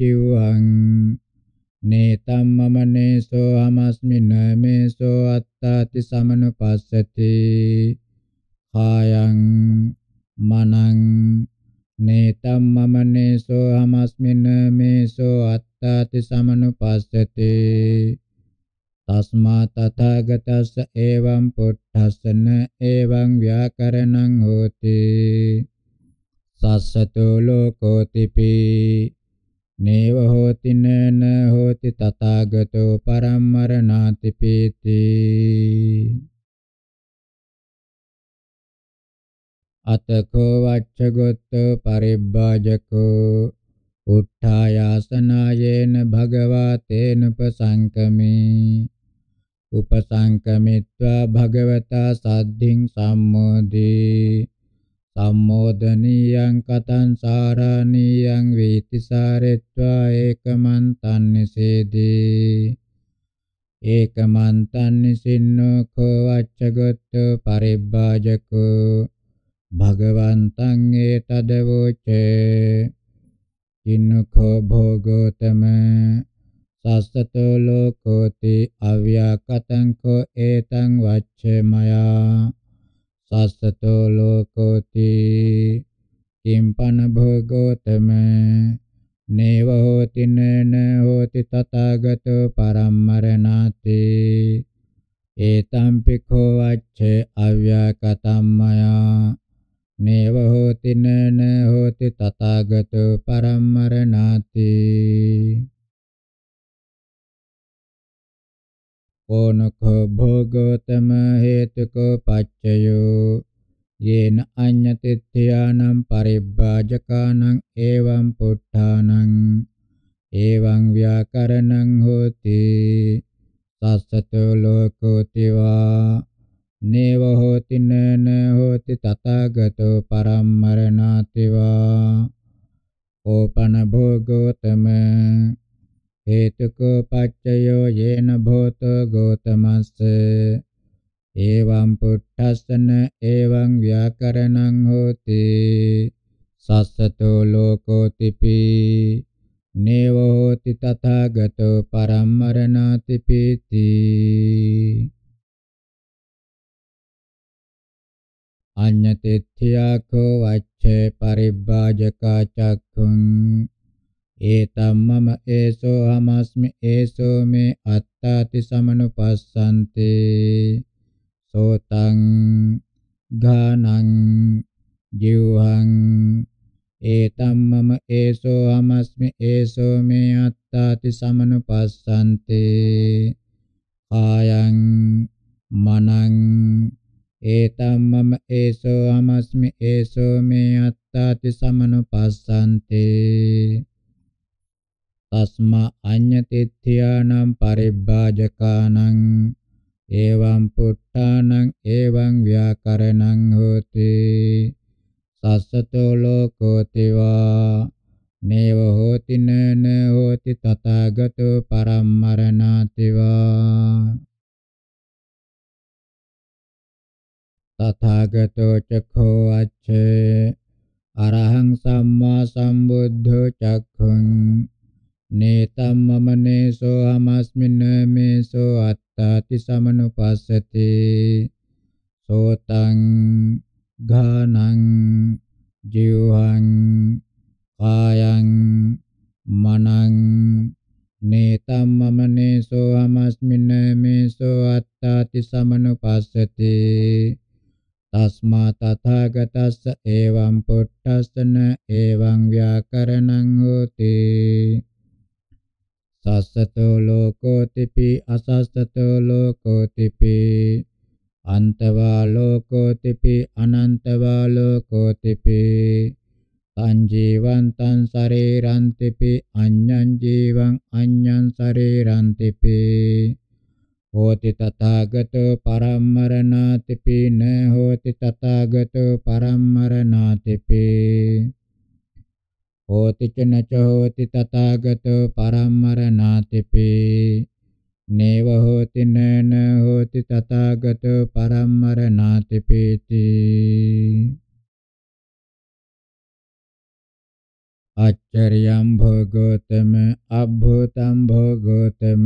කිව්වං නේතම් මමනේසෝ අමස්මින මේසෝ අත්තාති සමනුපස්සති කායං මනං නේතම් මමනේසෝ අමස්මින මේසෝ අත්තාති සමනුපස්සති තස්මා තථාගතස්ස එවං පුට්ඨස්සන එවං ව්‍යාකරණං හෝති සස්සතු ලෝකෝතිපි නේව හෝති නන හෝති තථාගතෝ පරම්මරණාති පීති අතකෝ වච්ඡගොත්තෝ පරිබ්බාජකෝ උත්ථායාසනායේන භගවා තේනුපසංකමේ උපසංකමිත්වා භගවතා සද්ධින් සම්මෝදී සම්මෝදනීයං කතං සාරාණීයං වේති සාරෙත්වා ඒකමන්තං නිසේදී ඒකමන්තං නිසින්නෝ කෝ අච්චගොත්තු පරිබ්බාජකෝ භගවන්තං ඒතදවෝචේ ඉන්නකෝ භෝගෝතම සස්සතෝ ලෝකෝති අව්‍යාකතං කෝ ඒතං වච්චේ මයා සස්සතෝ ලෝකෝති කිම්පන භෝගෝතම නේව හෝති නන හෝති තථාගතෝ පරම්මරණාති ඒතම් පිඛෝ වච්චේ අව්‍යාකතම්මයා නේව හෝති නන හෝති තථාගතෝ පරම්මරණාති ඕනකෝ භෝගෝතම හේතුකෝ පච්චයෝ යේන අඤ්ඤතිත්‍යානම් පරිබ්බාජකානම් එවං පුට්ඨානං එවං ව්‍යාකරණං හෝති සස්සතෝ ලෝකෝතිවා නේව හෝති නන හෝති තථාගතෝ පරම්මරණාතිවා ඕපන භෝගෝතම हेतुको पच्चयो येन भूतो गौतमस्य एवं पुट्ठस्सन एवं व्याकरणं होति सस्ततो लोकोतिपि नेव होति तथागतो परं मरणातिपीति अन्यतिथ्याखो वच्चे परिभाजका चक्षुं ඒතම්මම ඒසෝ හමස්මි ඒසෝ මේ අත්තාති සමනුපස්සන්තේ සෝතං ගානං ජීවං ඒතම්මම ඒසෝ හමස්මි ඒසෝ මේ අත්තාති සමනුපස්සන්තේ කායං මනං ඒතම්මම ඒසෝ හමස්මි ඒසෝ මේ අත්තාති සමනුපස්සන්තේ තස්මා අඤ්ඤතිත්‍යානම් පරිබ්බාජකානං එවං පුට්ඨානං එවං ව්‍යාකරණං හෝති සස්සතෝ ලෝකෝතිවා නේව හෝති නන හෝති තථාගතෝ පරම්මරණාතිවා තථාගතෝ චක්ඛෝ අච්චේ අරහං සම්මා සම්බුද්ධෝ චක්ඛං නේතම් මමනේසෝ අමස්මින මේසෝ අත්තාති සමනුපස්සති සෝතං ඝානං ජීවං කායං මනං නේතම් මමනේසෝ අමස්මින මේසෝ අත්තාති සමනුපස්සති තස්මා තථාගතස්ස එවං පුට්ඨස්සන එවං ව්‍යාකරණං හෝති සස්සතෝ ලෝකෝතිපි අසස්සතෝ ලෝකෝතිපි අන්තවා ලෝකෝතිපි අනන්තවා ලෝකෝතිපි තං ජීවන්තං සරේරන්තිපි අඤ්ඤං ජීවං අඤ්ඤං සරේරන්තිපි හෝති තථාගතෝ පරම්මරණාතිපි න හෝති තථාගතෝ පරම්මරණාතිපි හෝති ච නච හෝති තථාගතෝ පරම්මරණාතිපි නේව හෝති නන හෝති තථාගතෝ පරම්මරණාතිපීති අච්චරියම් භෝගෝතම අබ්භූතම් භෝගෝතම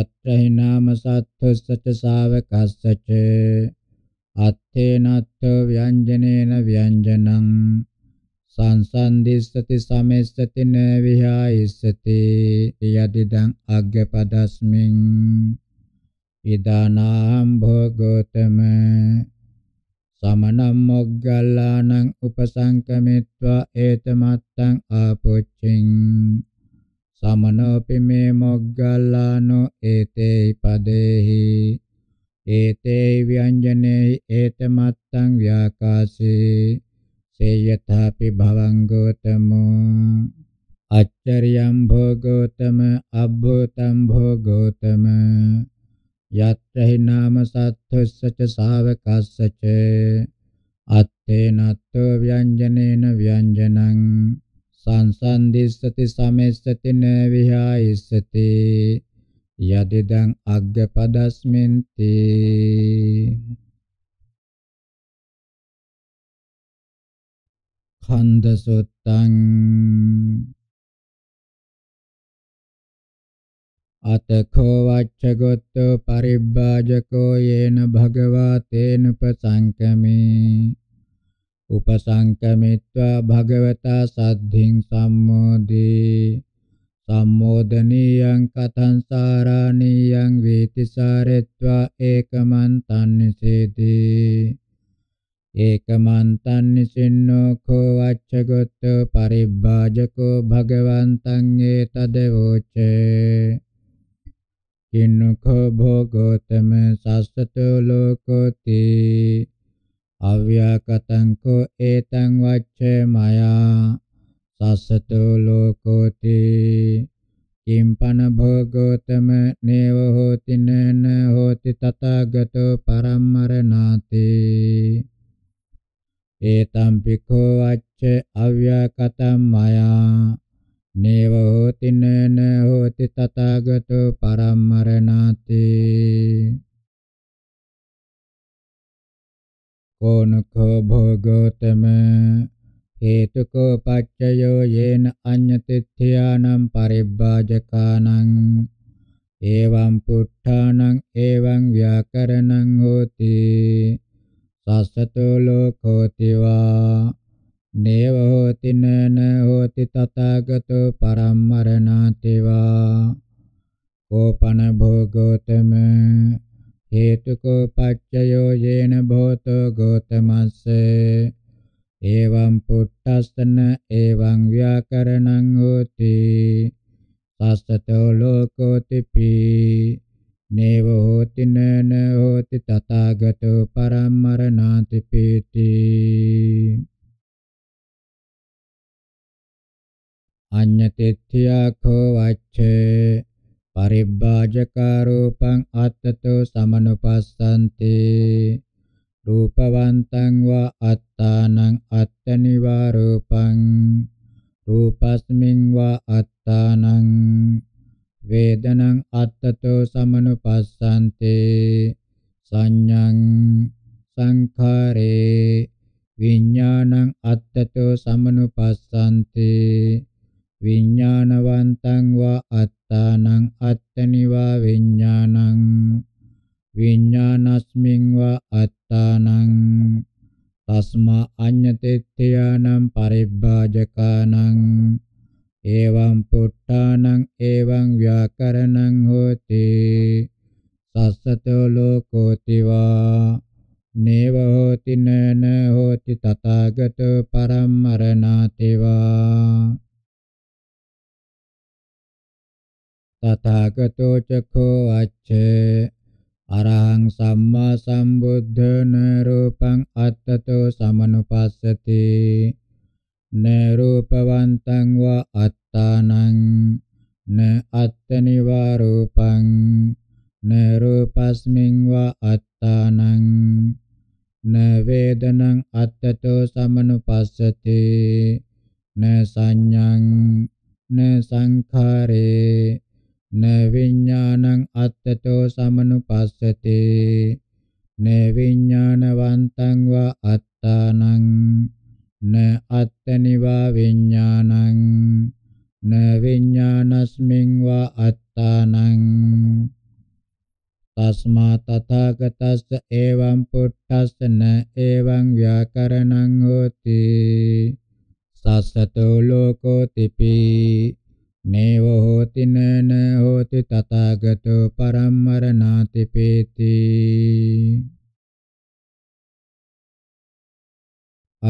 යත්‍රහි නාම සත්තුස්සච ශාවකස්සච අත්තේනත්ථ ව්‍යංජනේන ව්‍යංජනං සංසන්දිස්සති සමෙස්සති න විහායිස්සති යදිදං අග්ගපදස්මින් ඉදානම් භගෝතම සමනම් මොග්ගල්ලානං උපසංකමිත්වා ඒතමත්තං ආපොච්චින් සමනෝපි මේ මොග්ගල්ලානෝ ඒතේයි පදේහි ඒතේයි ව්‍යංජනේයි ඒතමත්තං ව්‍යාකාශේ සේයථාපි භවං ගෝතමෝ අච්චරියම් භෝගෝතම අබ්බෝතම් භෝගෝතම යත්‍රි නාම සත්තුස්සච ශාවකස්සච අත්තේ නත්තෝ ව්‍යංජනේන ව්‍යංජනං සංසන්දිස්සති සමෙස්සති න විහායිස්සති යදිදං අග්ග පදස්මින්ති කන්ද සුත්තං අතකෝ වච්චගොත්තු පරිබ්බාජකෝ යේන භගවා තේන උපසංකමේ උපසංකමිත්වා භගවතා සද්ධින් සම්මෝදී සම්මෝදනීයං කතං සාරාණීයං වේති සාරෙත්වා ඒකමන් තන්නිසේදී ඒකමන්තං නිසින්නෝ කෝ අච්චගොත්තු පරිබ්බාජකෝ භගවන්තං ඒතදවෝචේ කිනුඛෝ භෝගෝතම සස්සතෝ ලෝකෝති අව්‍යාකතං කෝ ඒතං වච්චේ මයා සස්සතෝ ලෝකෝති කිම්පන භෝගෝතම නේව හෝති නන හෝති තථාගතෝ පරම්මරණාති ඒතම් පිඛෝ අච්ච අව්‍යාකතම් මයා නේව හෝති නන හෝති තථාගතෝ පරම්මරණාති කෝනකෝ භෝගෝතම හේතුකෝ පච්චයෝ යේන අඤ්ඤතිත්‍යානම් පරිබ්බාජකානං එවං පුට්ඨානං එවං ව්‍යාකරණං හෝති සස්සතෝ ලෝකෝතිවා නේව හෝති නන හෝති තථාගතෝ පරම්මරණාතිවා කෝපන භෝගෝතම හේතුකෝ පච්චයෝ යේන භෝතෝ ගෝතමස්ස එවං පුට්ටස්සන එවං ව්‍යාකරණං හෝති සස්සතෝ ලෝකෝතිපි නේව හෝති නන හෝති තථාගතෝ පරම්මරණාති පීති අඤ්ඤතිත්‍යාඛෝ වච්ඡේ පරිබ්බාජකාරූපං අත්තතෝ සමනුපස්සන්ති රූපවන්තං වා අත්තානං අත්තනිවා රූපං රූපස්මින් වා අත්තානං වේදනං අත්තතෝ සමනුපස්සන්තේ සංඤං සංඛාරේ විඥානං අත්තතෝ සමනුපස්සන්තේ විඥානවන්තං වා අත්තානං අත්තනිවා විඥානං විඥානස්මින් වා අත්තානං තස්මා අඤ්ඤතෙත්ත්‍යානම් පරිබ්බාජකානං එවං පුට්ටානං එවං ව්‍යාකරණං හෝති සස්සතෝ ලෝකෝතිවා නේව හෝති නන හෝති තථාගතෝ පරම්මරණාතිවා තථාගතෝ චක්ඛෝ අච්චේ අරහං සම්මා සම්බුද්ධ නරූපං අත්තතෝ සමනුපස්සතේ න රූපවන්තං වා අත්තානං න අත්තනිවා රූපං න රූපස්මින් වා අත්තානං න වේදනං අත්තතෝ සමනුපස්සති න සංඤං න සංඛාරේ න විඥානං අත්තතෝ සමනුපස්සති න විඥානවන්තං වා අත්තානං න අත්තනිවා විඥානං න විඥානස්මින් වා අත්තානං තස්මා තථාගතස්ස එවං පුට්ඨස්ස න එවං ව්‍යාකරණං හෝති සස්සතෝ ලෝකෝ තිපි නේව හෝති නන හෝති තථාගතෝ පරම්මරණාති පේති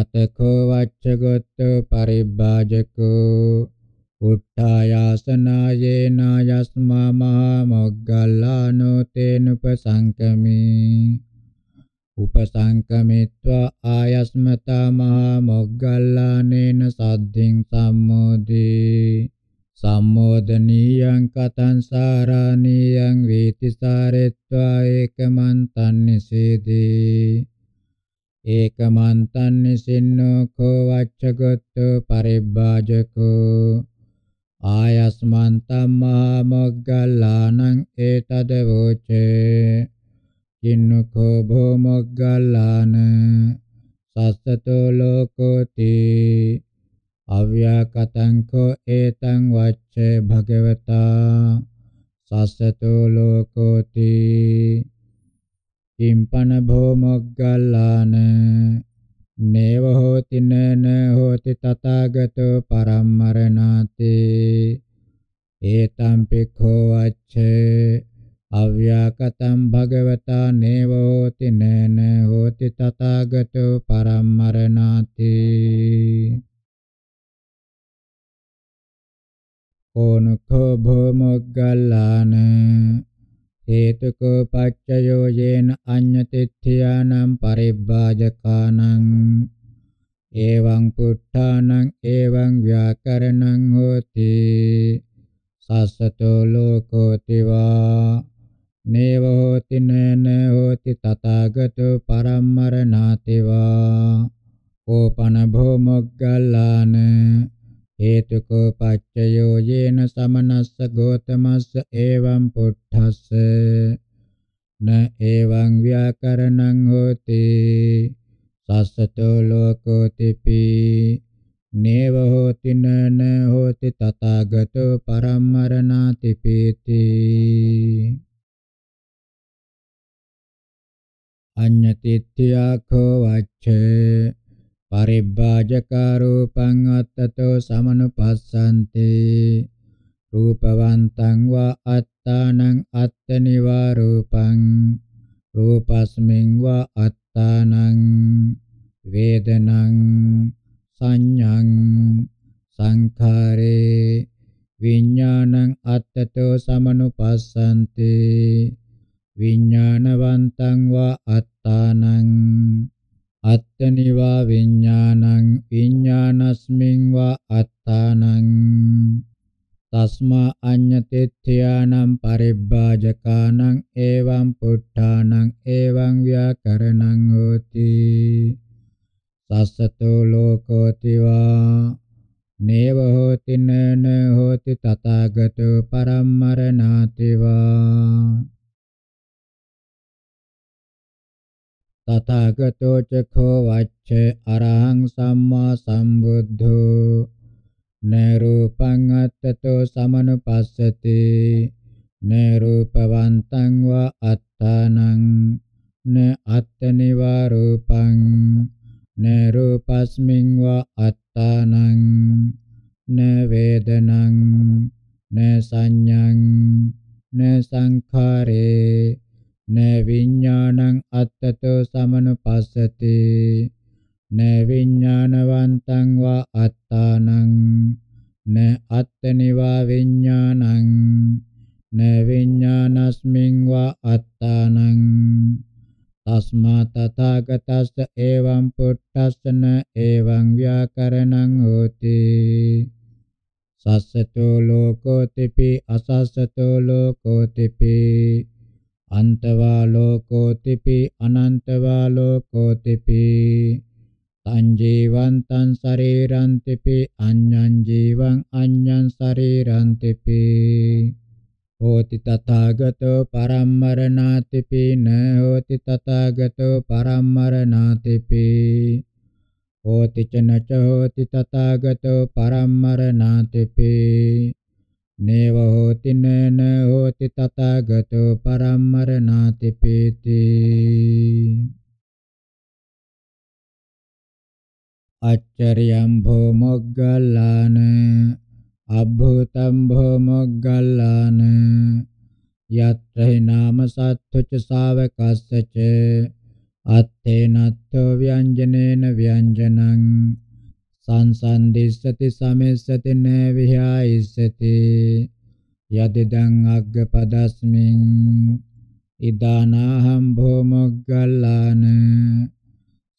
අතකෝ වච්චගොත්තෝ පරිබ්බාජකෝ උට්ඨායාසනායේන යස්මා මහා මොග්ගල්ලානෝ තේන උපසංකමේ උපසංකමිත්වා ආයස්මතා මහා මොග්ගල්ලානේන සද්ධින් සම්මෝදී සම්මෝදනීයං කතං සාරාණීයං වේති සාරෙත්වා ඒකමන්තන් නිසීදී ඒකමන්තං නිසින්නෝ කෝ වච්චගොත්තු පරිබ්බාජකෝ ආයස්මන්තම් මහා මොග්ගල්ලානං ඒතද වෝචේ කින්නකෝ භෝ මොග්ගල්ලාන සස්සතෝ ලෝකෝති අව්‍යාකතං කෝ ඒතං වච්චේ භගවතා සස්සතෝ ලෝකෝති කිම්පන භෝමග්ගල්ලාන නේව හෝති නන හෝති තථාගතෝ පරම්මරණාති ඒතම් පික්ඛෝ වච්ඡේ අව්‍යාකතම් භගවතා නේව හෝති නන හෝති තථාගතෝ පරම්මරණාති ඕනකෝ භෝමග්ගල්ලාන හේතුක පච්චයෝ යේන අඤ්ඤතිත්‍යානම් පරිබ්බාජකානං එවං පුට්ඨානං එවං ව්‍යාකරණං හෝති සස්සතෝ ලෝකෝතිවා නේව හෝති නේන හෝති තථාගතෝ පරම්මරණාතිවා කෝපන භෝමග්ගල්ලාන හේතුකෝ පච්චයෝ යේන සමනස්ස ගෝතමස්ස එවං පුට්ඨස්ස න එවං ව්‍යාකරණං හෝති සස්සතෝ ලෝකෝතිපි නේව හෝති නන හෝති තථාගතෝ පරම්මරණාති පීති අඤ්ඤතිත්‍යාඛෝ වච්ඡේ පරිබ්බාජකාරූපං අත්තතෝ සමනුපස්සන්තේ රූපවන්තං වා අත්තානං අත්තනිවාරූපං රූපස්මින් වා අත්තානං වේදනං සංඤං සංඛාරේ විඥානං අත්තතෝ සමනුපස්සන්තේ විඥානවන්තං වා අත්තානං අත්තනිවා විඤ්ඤාණං විඤ්ඤාණස්මින් වා අත්තානං තස්මා අඤ්ඤතිත්‍යානම් පරිබ්බාජකානං එවං පුට්ඨානං එවං ව්‍යාකරණං හෝති සස්සතෝ ලෝකෝතිවා නේව හෝති නන හෝති තථාගතෝ පරම්මරණාතිවා තථාගතෝ චඛෝ වච්චේ අරහං සම්මා සම්බුද්ධෝ නේරූපං අත්තතෝ සමනුපස්සති නේරූපවන්තං වා අත්තානං න අත්තනිවා රූපං නේරූපස්මින් වා අත්තානං න වේදනං න සංඤං න සංඛාරේ න විඥානං අත්තතෝ සමනුපස්සති න විඥානවන්තං වා අත්තානං න අත්තනිවා විඥානං න විඥානස්මින් වා අත්තානං තස්මා තථාගතස්ස එවං පුට්ඨස්සන එවං ව්‍යාකරණං හෝති සස්සතෝ ලෝකෝතිපි අසස්සතෝ ලෝකෝතිපි අන්තවා ලෝකෝතිපි අනන්තවා ලෝකෝතිපි තං ජීවං තං ශරීරං තිපි අඤ්ඤං ජීවං අඤ්ඤං ශරීරං තිපි හෝති තථාගතෝ පරම්මරණාති පින හෝති තථාගතෝ පරම්මරණාති පි හෝති චනච හෝති තථාගතෝ පරම්මරණාති පි නේව හෝති නේන හෝති තතගතෝ පරම්මරණාති පීති අච්චරියම් භෝ මොග්ගල්ලාන අබ්බුතම් භෝ මොග්ගල්ලාන යත්‍රි නාම සත්තුච ශාවකස්සච අත්තේ නත්තෝ ව්‍යංජනේන ව්‍යංජනං සංසන්දිස්සති සමෙස්සති නේවිහායිස්සති යදිදං අග්ග පදස්මින් ඉදානාහම් භෝමොග්ගල්ලාන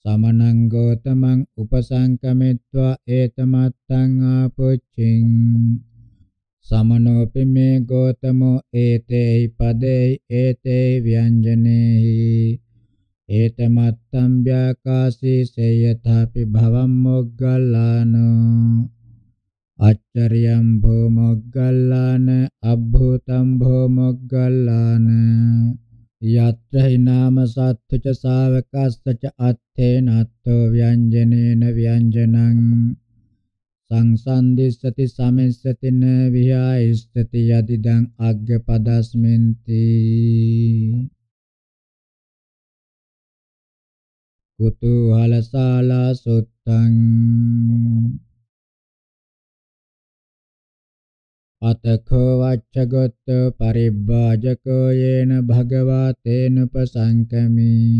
සමනං ගෝතමං උපසංකමිත්වා ඒතමත්තං ආපොච්චින් සමනෝපි මේ ගෝතමෝ ඒතේයි පදේයි ඒතේයි ව්‍යංජනේහි ඒතමත්තම් ව්‍යාකාශී සේයථාපි භවම් මොග්ගල්ලානෝ අච්චරියම් භෝ මොග්ගල්ලාන අබ්භූතම් භෝ මොග්ගල්ලාන යත්‍රහි නාම සත්තුච ශාවකස්සච අත්තේ නත්තෝ ව්‍යංජනේන ව්‍යංජනං සංසන්දිස්සති සමෙස්සති න විහායිස්සති යදිදං අග්ග පදස්මෙන්ති කුතුහල ශාලා සුත්තං අතකෝ වච්චගොත්ත පරිබ්බාජකෝ යේන භගවා තේන උපසංකමී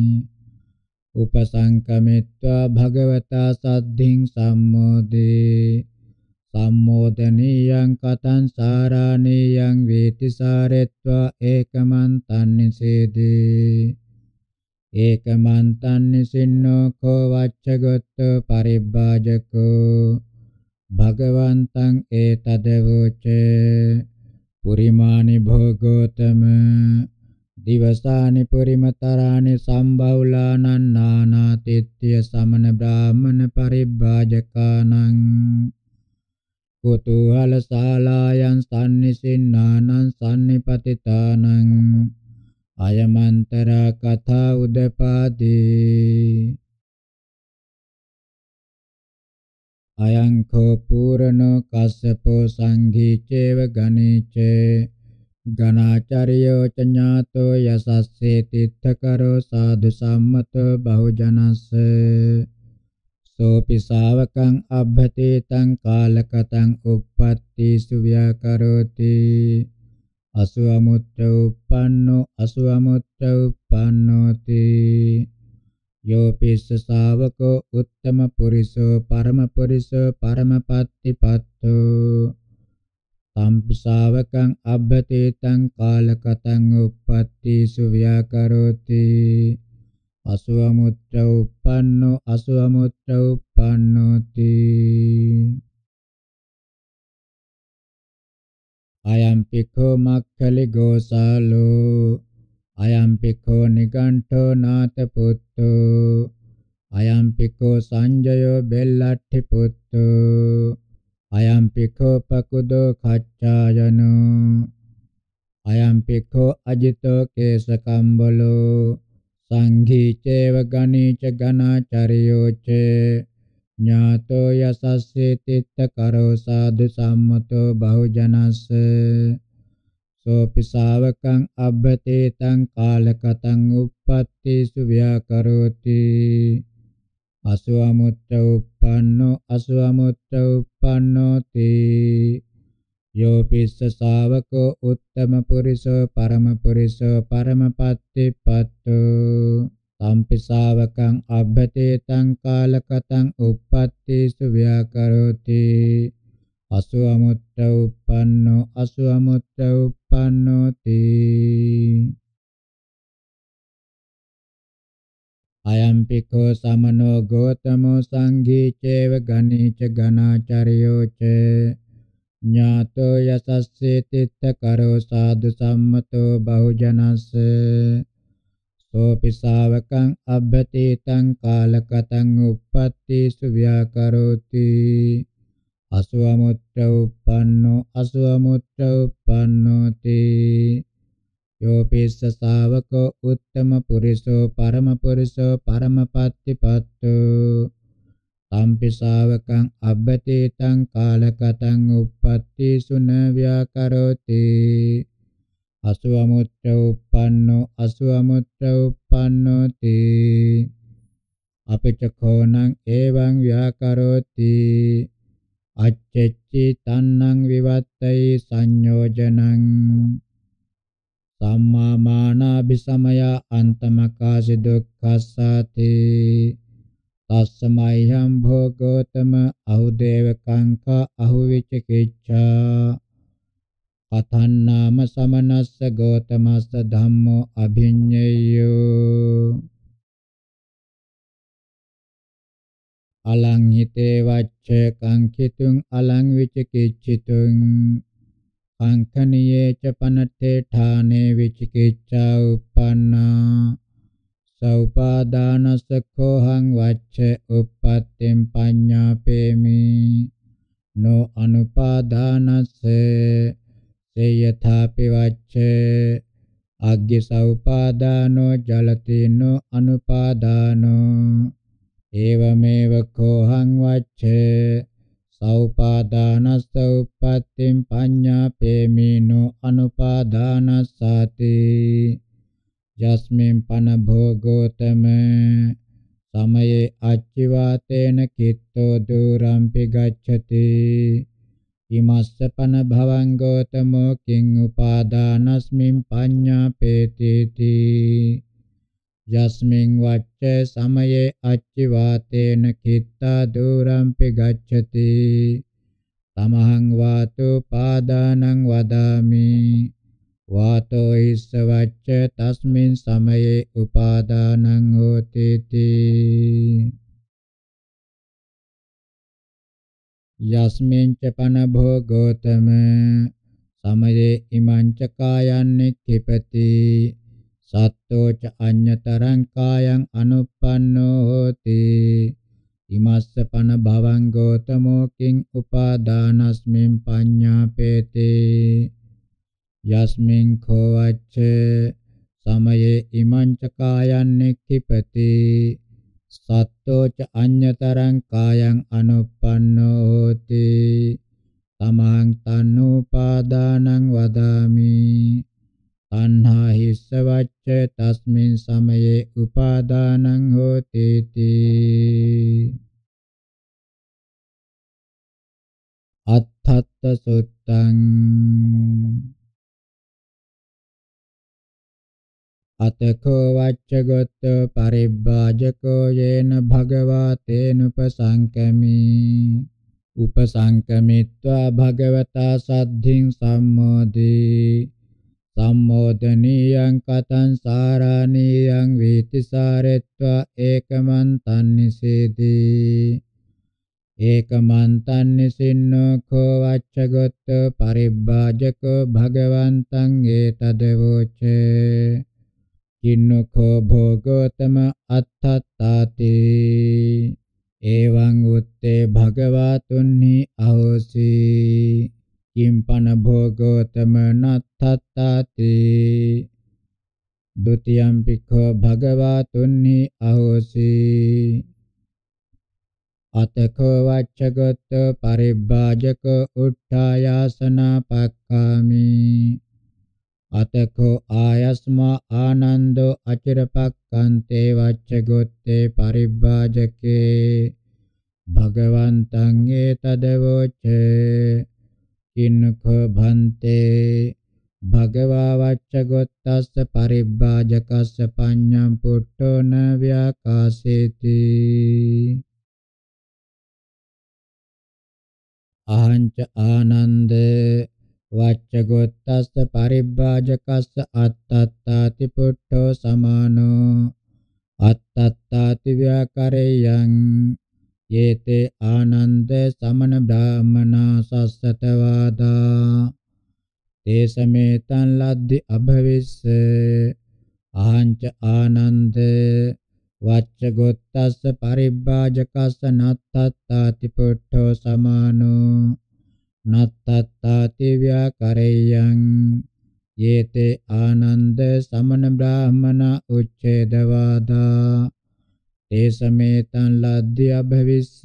උපසංකමිත්වා භගවතා සද්ධින් සම්මෝදේ සම්මෝදනීයං කතං සාරාණීයං වේති සාරෙත්වා ඒකමන්තං නිසේදී ඒකමන්තං නිසින්නෝ කෝ වච්ඡගොත්තෝ පරිබ්බාජකෝ භගවන්තං ඒතදවෝච පුරිමානි භෝගෝතම දිවසානි පුරිමතරානි සම්බවුලානං නානාතිත්‍ය සමන බ්‍රාහමන පරිබ්බාජකානං කුතුහල ශාලායන් සම්නිසින්නානං සම්නිපතිතානං අයමන්තර කථා උදපාදේ අයං කෝ පූර්ණෝ කස්සපෝ සංඝී චේව ගණේච ගණාචාරියෝ චඤ්ඤාතෝ යසස්සේ තිත්තකරෝ සාදු සම්මතෝ බහුජනස්ස සෝපි ශාවකං අබ්බතේතං කාලකතං uppatti සුව්‍යාකරෝති අසුවමුත්ත උප්පන්නෝ අසුවමුත්ත උප්පන්නෝති යෝ පිස්ස ශාවකෝ උත්තම පුරිසෝ පරම පුරිසෝ පරමපත්තිපත්තෝ තම්පි ශාවකං අබ්බතේතං කාලකතං උප්පත්ති සුව්‍යාකරෝති අසුවමුත්ත උප්පන්නෝ අසුවමුත්ත උප්පන්නෝති අයම් පිඛෝ මක්ඛලි ගෝසාලෝ අයම් පිඛෝ නිගණ්ඨෝ නාත පුත්තෝ අයම් පිඛෝ සංජයෝ බෙල්ලට්ටි පුත්තෝ අයම් පිඛෝ පකුදෝ කච්චායනෝ අයම් පිඛෝ අජිතෝ කේසකම්බලෝ සංඝීචේව ගණීච ගණාචරියෝ චේ ඥාතෝ යසස්සේ තිත්ත කරෝ සාදු සම්මතෝ බහුජනස්ස සෝපි ශාවකං අබ්බතේතං කාලකතං uppattisu ව්‍යාකරෝති අසුවමුත්ත uppannෝ අසුවමුත්ත uppannෝති යෝ පිස්ස ශාවකෝ උත්තම පුරිසෝ පරම පුරිසෝ පරමපත්තිපත්තෝ සම්පිසාවකං අබ්බතේතං කාලකතං uppattisu vyakaroti අසු අමුත්ත uppannō අසු අමුත්ත uppannōti අයම්පිකෝ සමනෝ ගෝතමෝ සංඝී චේව ගණීච ගණාචරියෝ ච ඥාතෝ යසස්සී තිත්ත කරෝ සාදු සම්මතෝ බහුජනස්සේ සෝපි ශාවකං අබ්බතීතං කාලකතං uppatti සුව්‍යාකරෝති අසුවමුත්‍ර uppannෝ අසුවමුත්‍ර uppannෝති යෝපිස්ස ශාවකෝ උත්තම පුරිසෝ පරම පුරිසෝ පරමපත්තිපත්තෝ තම්පි ශාවකං අබ්බතීතං කාලකතං uppatti සුන ව්‍යාකරෝති අසුවමුත්‍ර උප්පන්නෝ අසුවමුත්‍ර උප්පන්නෝති අපචඛෝනං එවං ව්‍යාකරෝති අච්චච්චි තන්නං විවත්තයි සංයෝජනං සම්මා මානාபிසමය අන්තමකාසි දුක්ඛස්සති තස්සමයිහම් භෝගෝතම අහුදේව කංකා අහුවිච කිච්ඡා අතන්නාම සමනස්ස ගෝතමස්ස ධම්මෝ අභිඤ්ඤයෝ අලං හිතේ වච්ච කංකිතුං අලං විචිකිච්ඡිතුං අංකනියේ ච පනත්තේ ඨානේ විචිකිච්ඡා උප්පන්නා සෞපාදානසක්ඛෝහං වච්ච උප්පත්තෙන් පඤ්ඤාපේමි නෝ අනුපාදානස්සේ සේයථාපි වච්ච අග්ගසෞපාදානෝ ජලතිනෝ අනුපාදානෝ ඒවමේව කෝහං වච්ච සෞපාදානස්ස උප්පත්තිම් පඤ්ඤාපේමිනෝ අනුපාදානස්සති යස්මින් පන භෝගෝතම සමයේ අච්චිවාතේන කිත්තෝ දුරම්පි ගච්ඡති ඉමස්සපන භවං ගෝතමෝ කිං උපාදානස්මින් පඤ්ඤාපේතිති යස්මින් වච්ච සමයේ අච්චිවාතේන කිත්තා දුරම්පි ගච්ඡති තමහං වාතු පාදානං වදාමි වාතෝ හිස්ස වච්ච තස්මින් සමයේ උපාදානං හෝතේති යස්මින්ච පන භෝගෝතම සමයේ ඉමංච කායන් නික්ඛිපති සත්තෝ ච අඤ්‍යතරං කායං අනුප්පන්නෝ හෝති ඉමස්ස පන භවං ගෝතමෝ කිං උපාදානස්මින් පඤ්ඤාපේතේ යස්මින් කෝවච්ච සමයේ ඉමංච කායන් නික්ඛිපති සත්තෝ ච අඤ්‍යතරං කායං අනුප්පන්නෝ හෝති තමං තන්නුපාදානං වදාමි තණ්හා හිස්ස වච්ච තස්මින් සමයේ උපාදානං හෝති තී අත්තත්ත සුත්තං අතකෝ වච්චගොත්තෝ පරිබ්බාජකෝ යේන භගවා තේනුපසංකමි උපසංකමිත්වා භගවතා සද්ධින් සම්මෝදී සම්මෝදනීයං කතං සාරාණීයං වීතිසාරෙත්වා ඒකමන්තං නිසීදී ඒකමන්තං නිසින්නෝ කෝ වච්චගොත්තෝ පරිබ්බාජකෝ භගවන්තං ඒතදවෝචේ කින්නකෝ භෝගෝතම අත්තත්තාති එවං උත්තේ භගවතුන්හි අහෝසි කිම්පන භෝගෝතම නත්තත්තාති ဒ ුතියම්පි කෝ භගවතුන්හි අහෝසි අතකෝ වච්චගත පරිබ්බාජක උට්ඨායාසන පක්ඛාමි අතකෝ ආයස්මා ආනන්දෝ අචිරපක්ඛන්තේ වච්චගොත්තේ පරිබ්බාජකේ භගවන්තං ඒතදවොච්ච කින්නක භන්තේ භගවා වච්චගොත්තස්ස පරිබ්බාජකස්ස පඤ්ඤම් පුට්ඨෝ න ව්‍යාකාසේති අහංච ආනන්දේ වච්චගොත්තස්ස පරිබ්බාජකස්ස අත්තත්තාති පුට්ඨෝ සමානෝ අත්තත්තාති ව්‍යාකරේයං යේතේ ආනන්ද සමන බ්‍රාහමනා සස්සතවාදා තේ සමේතං ලද්දි අභවිස්ස ආංච ආනන්ද වච්චගොත්තස්ස පරිබ්බාජකස්ස නත්තත්තාති පුට්ඨෝ සමානෝ නත්තත්තාති ව්‍යාකරේයං යේතේ ආනන්ද සමන බ්‍රාහමන උච්ඡේදවාදා තේ සමේතං ලද්දි අභවිස්ස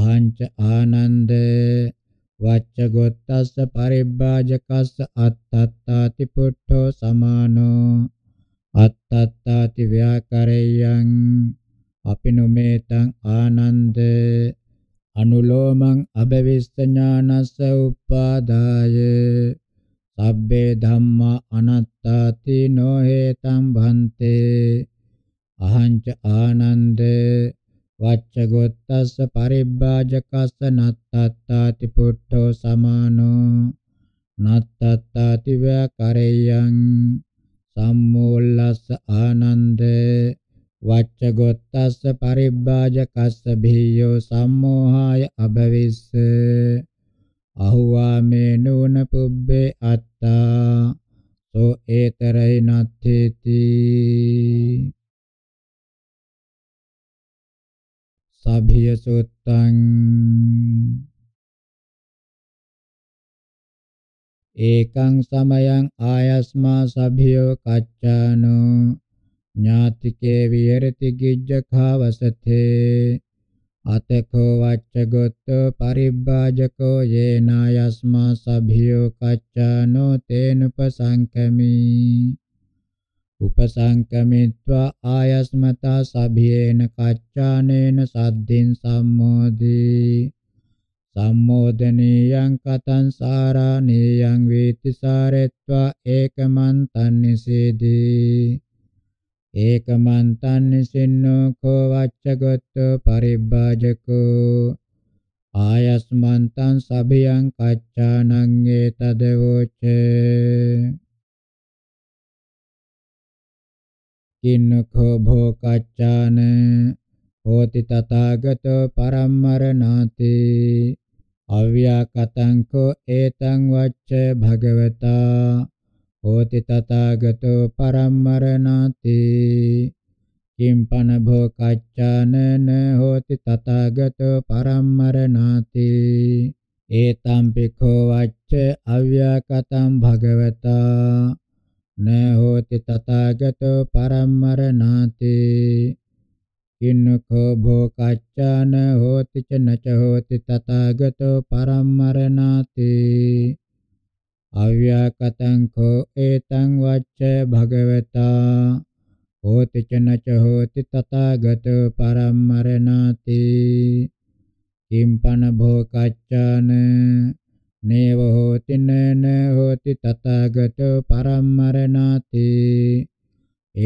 අහංච ආනන්ද වච්ච ගොත්තස්ස පරිබ්බාජකස්ස අත්තත්තාති පුට්ඨෝ සමානෝ අත්තත්තාති ව්‍යාකරේයං අපිනුමේතං ආනන්ද අනුලෝමං අබවිස්ස ඥානස්ස උප්පාදාය සබ්බේ ධම්මා අනාත්තාති නොහෙතම් භන්තේ අහංච ආනන්ද වච්චගොත්තස්ස පරිබ්බාජකස්ස නත්තත්තාති පුට්ඨෝ සමානෝ නත්තත්තාති වකරයන් සම්මෝල්ලස්ස ආනන්දේ වච්චගොත්තස්ස පරිබ්බාජකස්ස භීයෝ සම්මෝහාය අභවිස්ස අහුවා මේ නූන පුබ්බේ අත්තා සෝ ඒතරයි නත්තේති සභිය සුත්තං ඒකං සමයං ආයස්මා සභියෝ කච්චානෝ ඥාතිකේ විහෙරති ගිජ්ජඛවසතේ අතකෝ වච්චගොත්තෝ පරිබ්බාජකෝ යේනා යස්මා සභියෝ කච්චානෝ තේනුපසංකමි උපසංකමිත්වා ආයස්මතා සභියේන කච්චානේන සද්ධින් සම්මෝදී සම්මෝදනීයං කතං සාරාණීයං වේති සාරෙත්වා ඒකමන්තන් නිසීදී ඒකමන්තං නිසින්නෝ කෝ වච්චගොත්තු පරිබ්බාජකෝ ආයස්මන්තං සබියං කච්චානං ඒතදවෝච කින්නකෝ භෝ කච්චාන හෝති තථාගතෝ පරම්මරණාති අව්‍යාකතං කෝ ඒතං වච්ච භගවතා හෝති තථාගතෝ පරම්මරණාති කිම්පන භෝ කච්චානන හෝති තථාගතෝ පරම්මරණාති ඒතම් පිඛෝ වච්ච අව්‍යාකතම් භගවතා න හෝති තථාගතෝ පරම්මරණාති කින්නකෝ භෝ කච්චාන හෝති ච නච හෝති තථාගතෝ පරම්මරණාති අව්‍යාකතං කෝ ඒතං වච්ච භගවතා හෝති චනච හෝති තථාගතෝ පරම්මරණාති කිම්පන භෝකච්ඡාන නේව හෝති නන හෝති තථාගතෝ පරම්මරණාති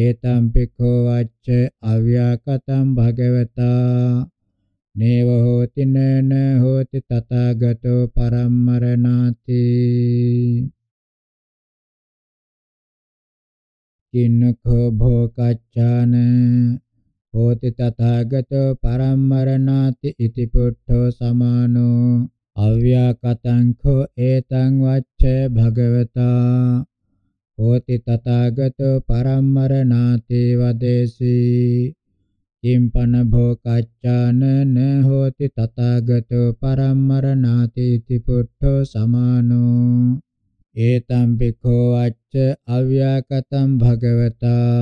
ඒතම් පිඛෝ වච්ච අව්‍යාකතං භගවතා නේව හෝති නේන හෝති තථාගතෝ පරම්මරණාති කින්නඛෝ භෝකච්ඡාන හෝති තථාගතෝ පරම්මරණාති ඉති පුට්ඨෝ සමානෝ අව්‍යාකතංඛෝ ඒතං වච්ඡේ භගවතා හෝති තථාගතෝ පරම්මරණාති වදේසී කිම්පන භෝකච්ඡාන න හෝති තථාගතෝ පරම්මරණාති इति පුට්ඨෝ සමානෝ ඒතම් භික්ඛෝ අච්ච අව්‍යාකතම් භගවතා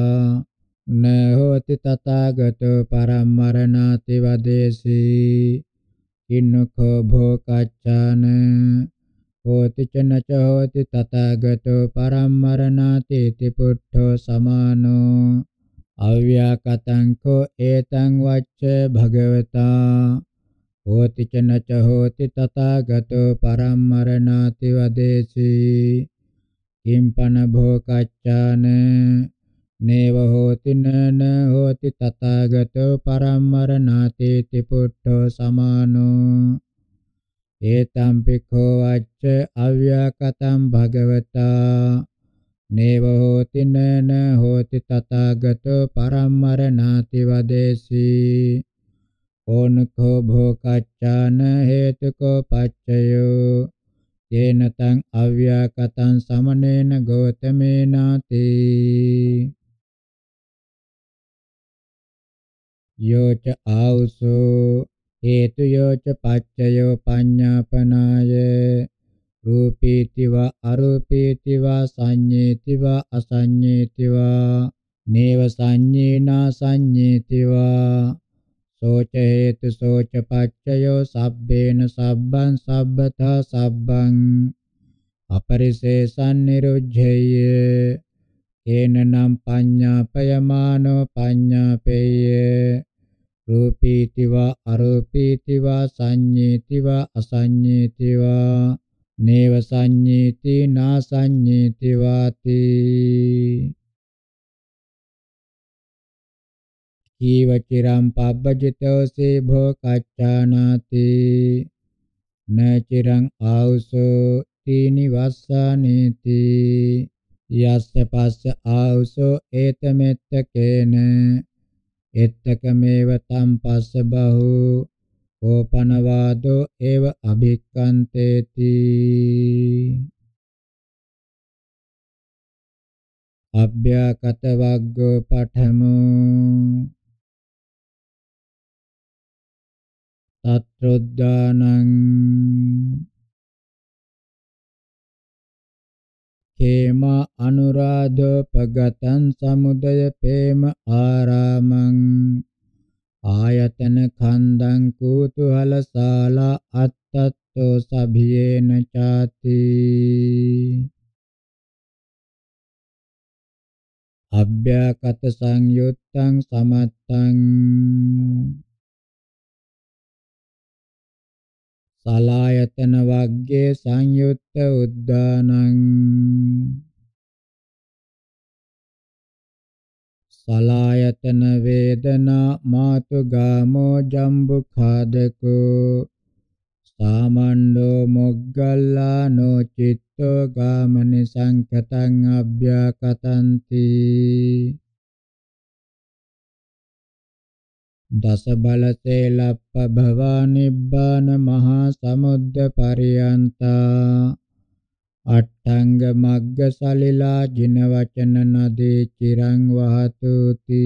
න හෝති තථාගතෝ පරම්මරණාති වදේසී කින්නකෝ භෝකච්ඡාන හෝති ච නච හෝති තථාගතෝ පරම්මරණාති इति පුට්ඨෝ සමානෝ අව්‍යාකතං කෝ ඒතං වච්ච භගවතා හෝති ච නච හෝති තථාගතෝ පරම්මරණාති වදේසී කිම්පන භෝකච්ඡාන නේව හෝති නන හෝති තථාගතෝ පරම්මරණාති තිපුට්ඨෝ සමානෝ ඒතම් පිඛෝ වච්ච අව්‍යාකතං භගවතා නේව හෝති නන හෝති තථාගතෝ පරම්මරණාති වදේසී ඕනකෝ භෝකච්ඡාන හේතුකෝ පච්චයෝ යේන තං අව්‍යාකතං සමනේන ගෝතමේනාති යෝච ආවසෝ හේතු යෝච පච්චයෝ පඤ්ඤාපනාය රූපේතිවා අරූපේතිවා සංඤේතිවා අසංඤේතිවා නේව සංඤේනා සංඤේතිවා සෝච හේතු සෝච පච්චයෝ සබ්බේන සබ්බං සබ්බතා සබ්බං අපරිශේෂං නිරුද්ධේය තේනනම් පඤ්ඤාපයමානෝ පඤ්ඤාපේය රූපීතිවා අරූපීතිවා සංඤේතිවා අසංඤේතිවා නේව සංඤේති නා සංඤේති වාති කීව චිරම් පබ්බජිතෝ සේභෝ කච්ඡානාති න චිරං ආවුසෝ තීනි වස්සානේති යස්ස පස්ස ආවුසෝ ඒතමෙත්තකේන එත්තකමේව තම් පස්ස බහූ ඕපනවාදෝ ඒව අභික්කන්තේති අභ්‍යාකත වග්ගෝ පඨමෝ තත්‍රොද්දානං හේම අනුරාධෝපගතං සමුදය පේම ආරාමං ආයතන කන්දං කුතුහල සාලා අත්තත්තෝ සභියේන ചാති අභ්‍යකත සංයුත්තං සමත්තං සලායතන වග්ගේ සංයුත්ත උද්දානං සලායතන වේදනා මාතුගාමෝ ජම්බුඛාදකෝ සාමණ්ඩෝ මොග්ගල්ලානෝ චිත්තෝ ගාමනි සංකතං අභ්‍යාකතಂತಿ දස බලසේ ලප්ප භවා නිබ්බාන මහා සමුද්ද පරියන්තා අට්ඨංග මග්ග සලිලා ජින වචන නදී චිරං වහතුති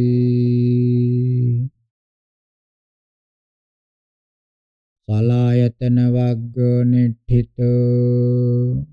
සලායතන වග්ගෝ නිට්ඨිතෝ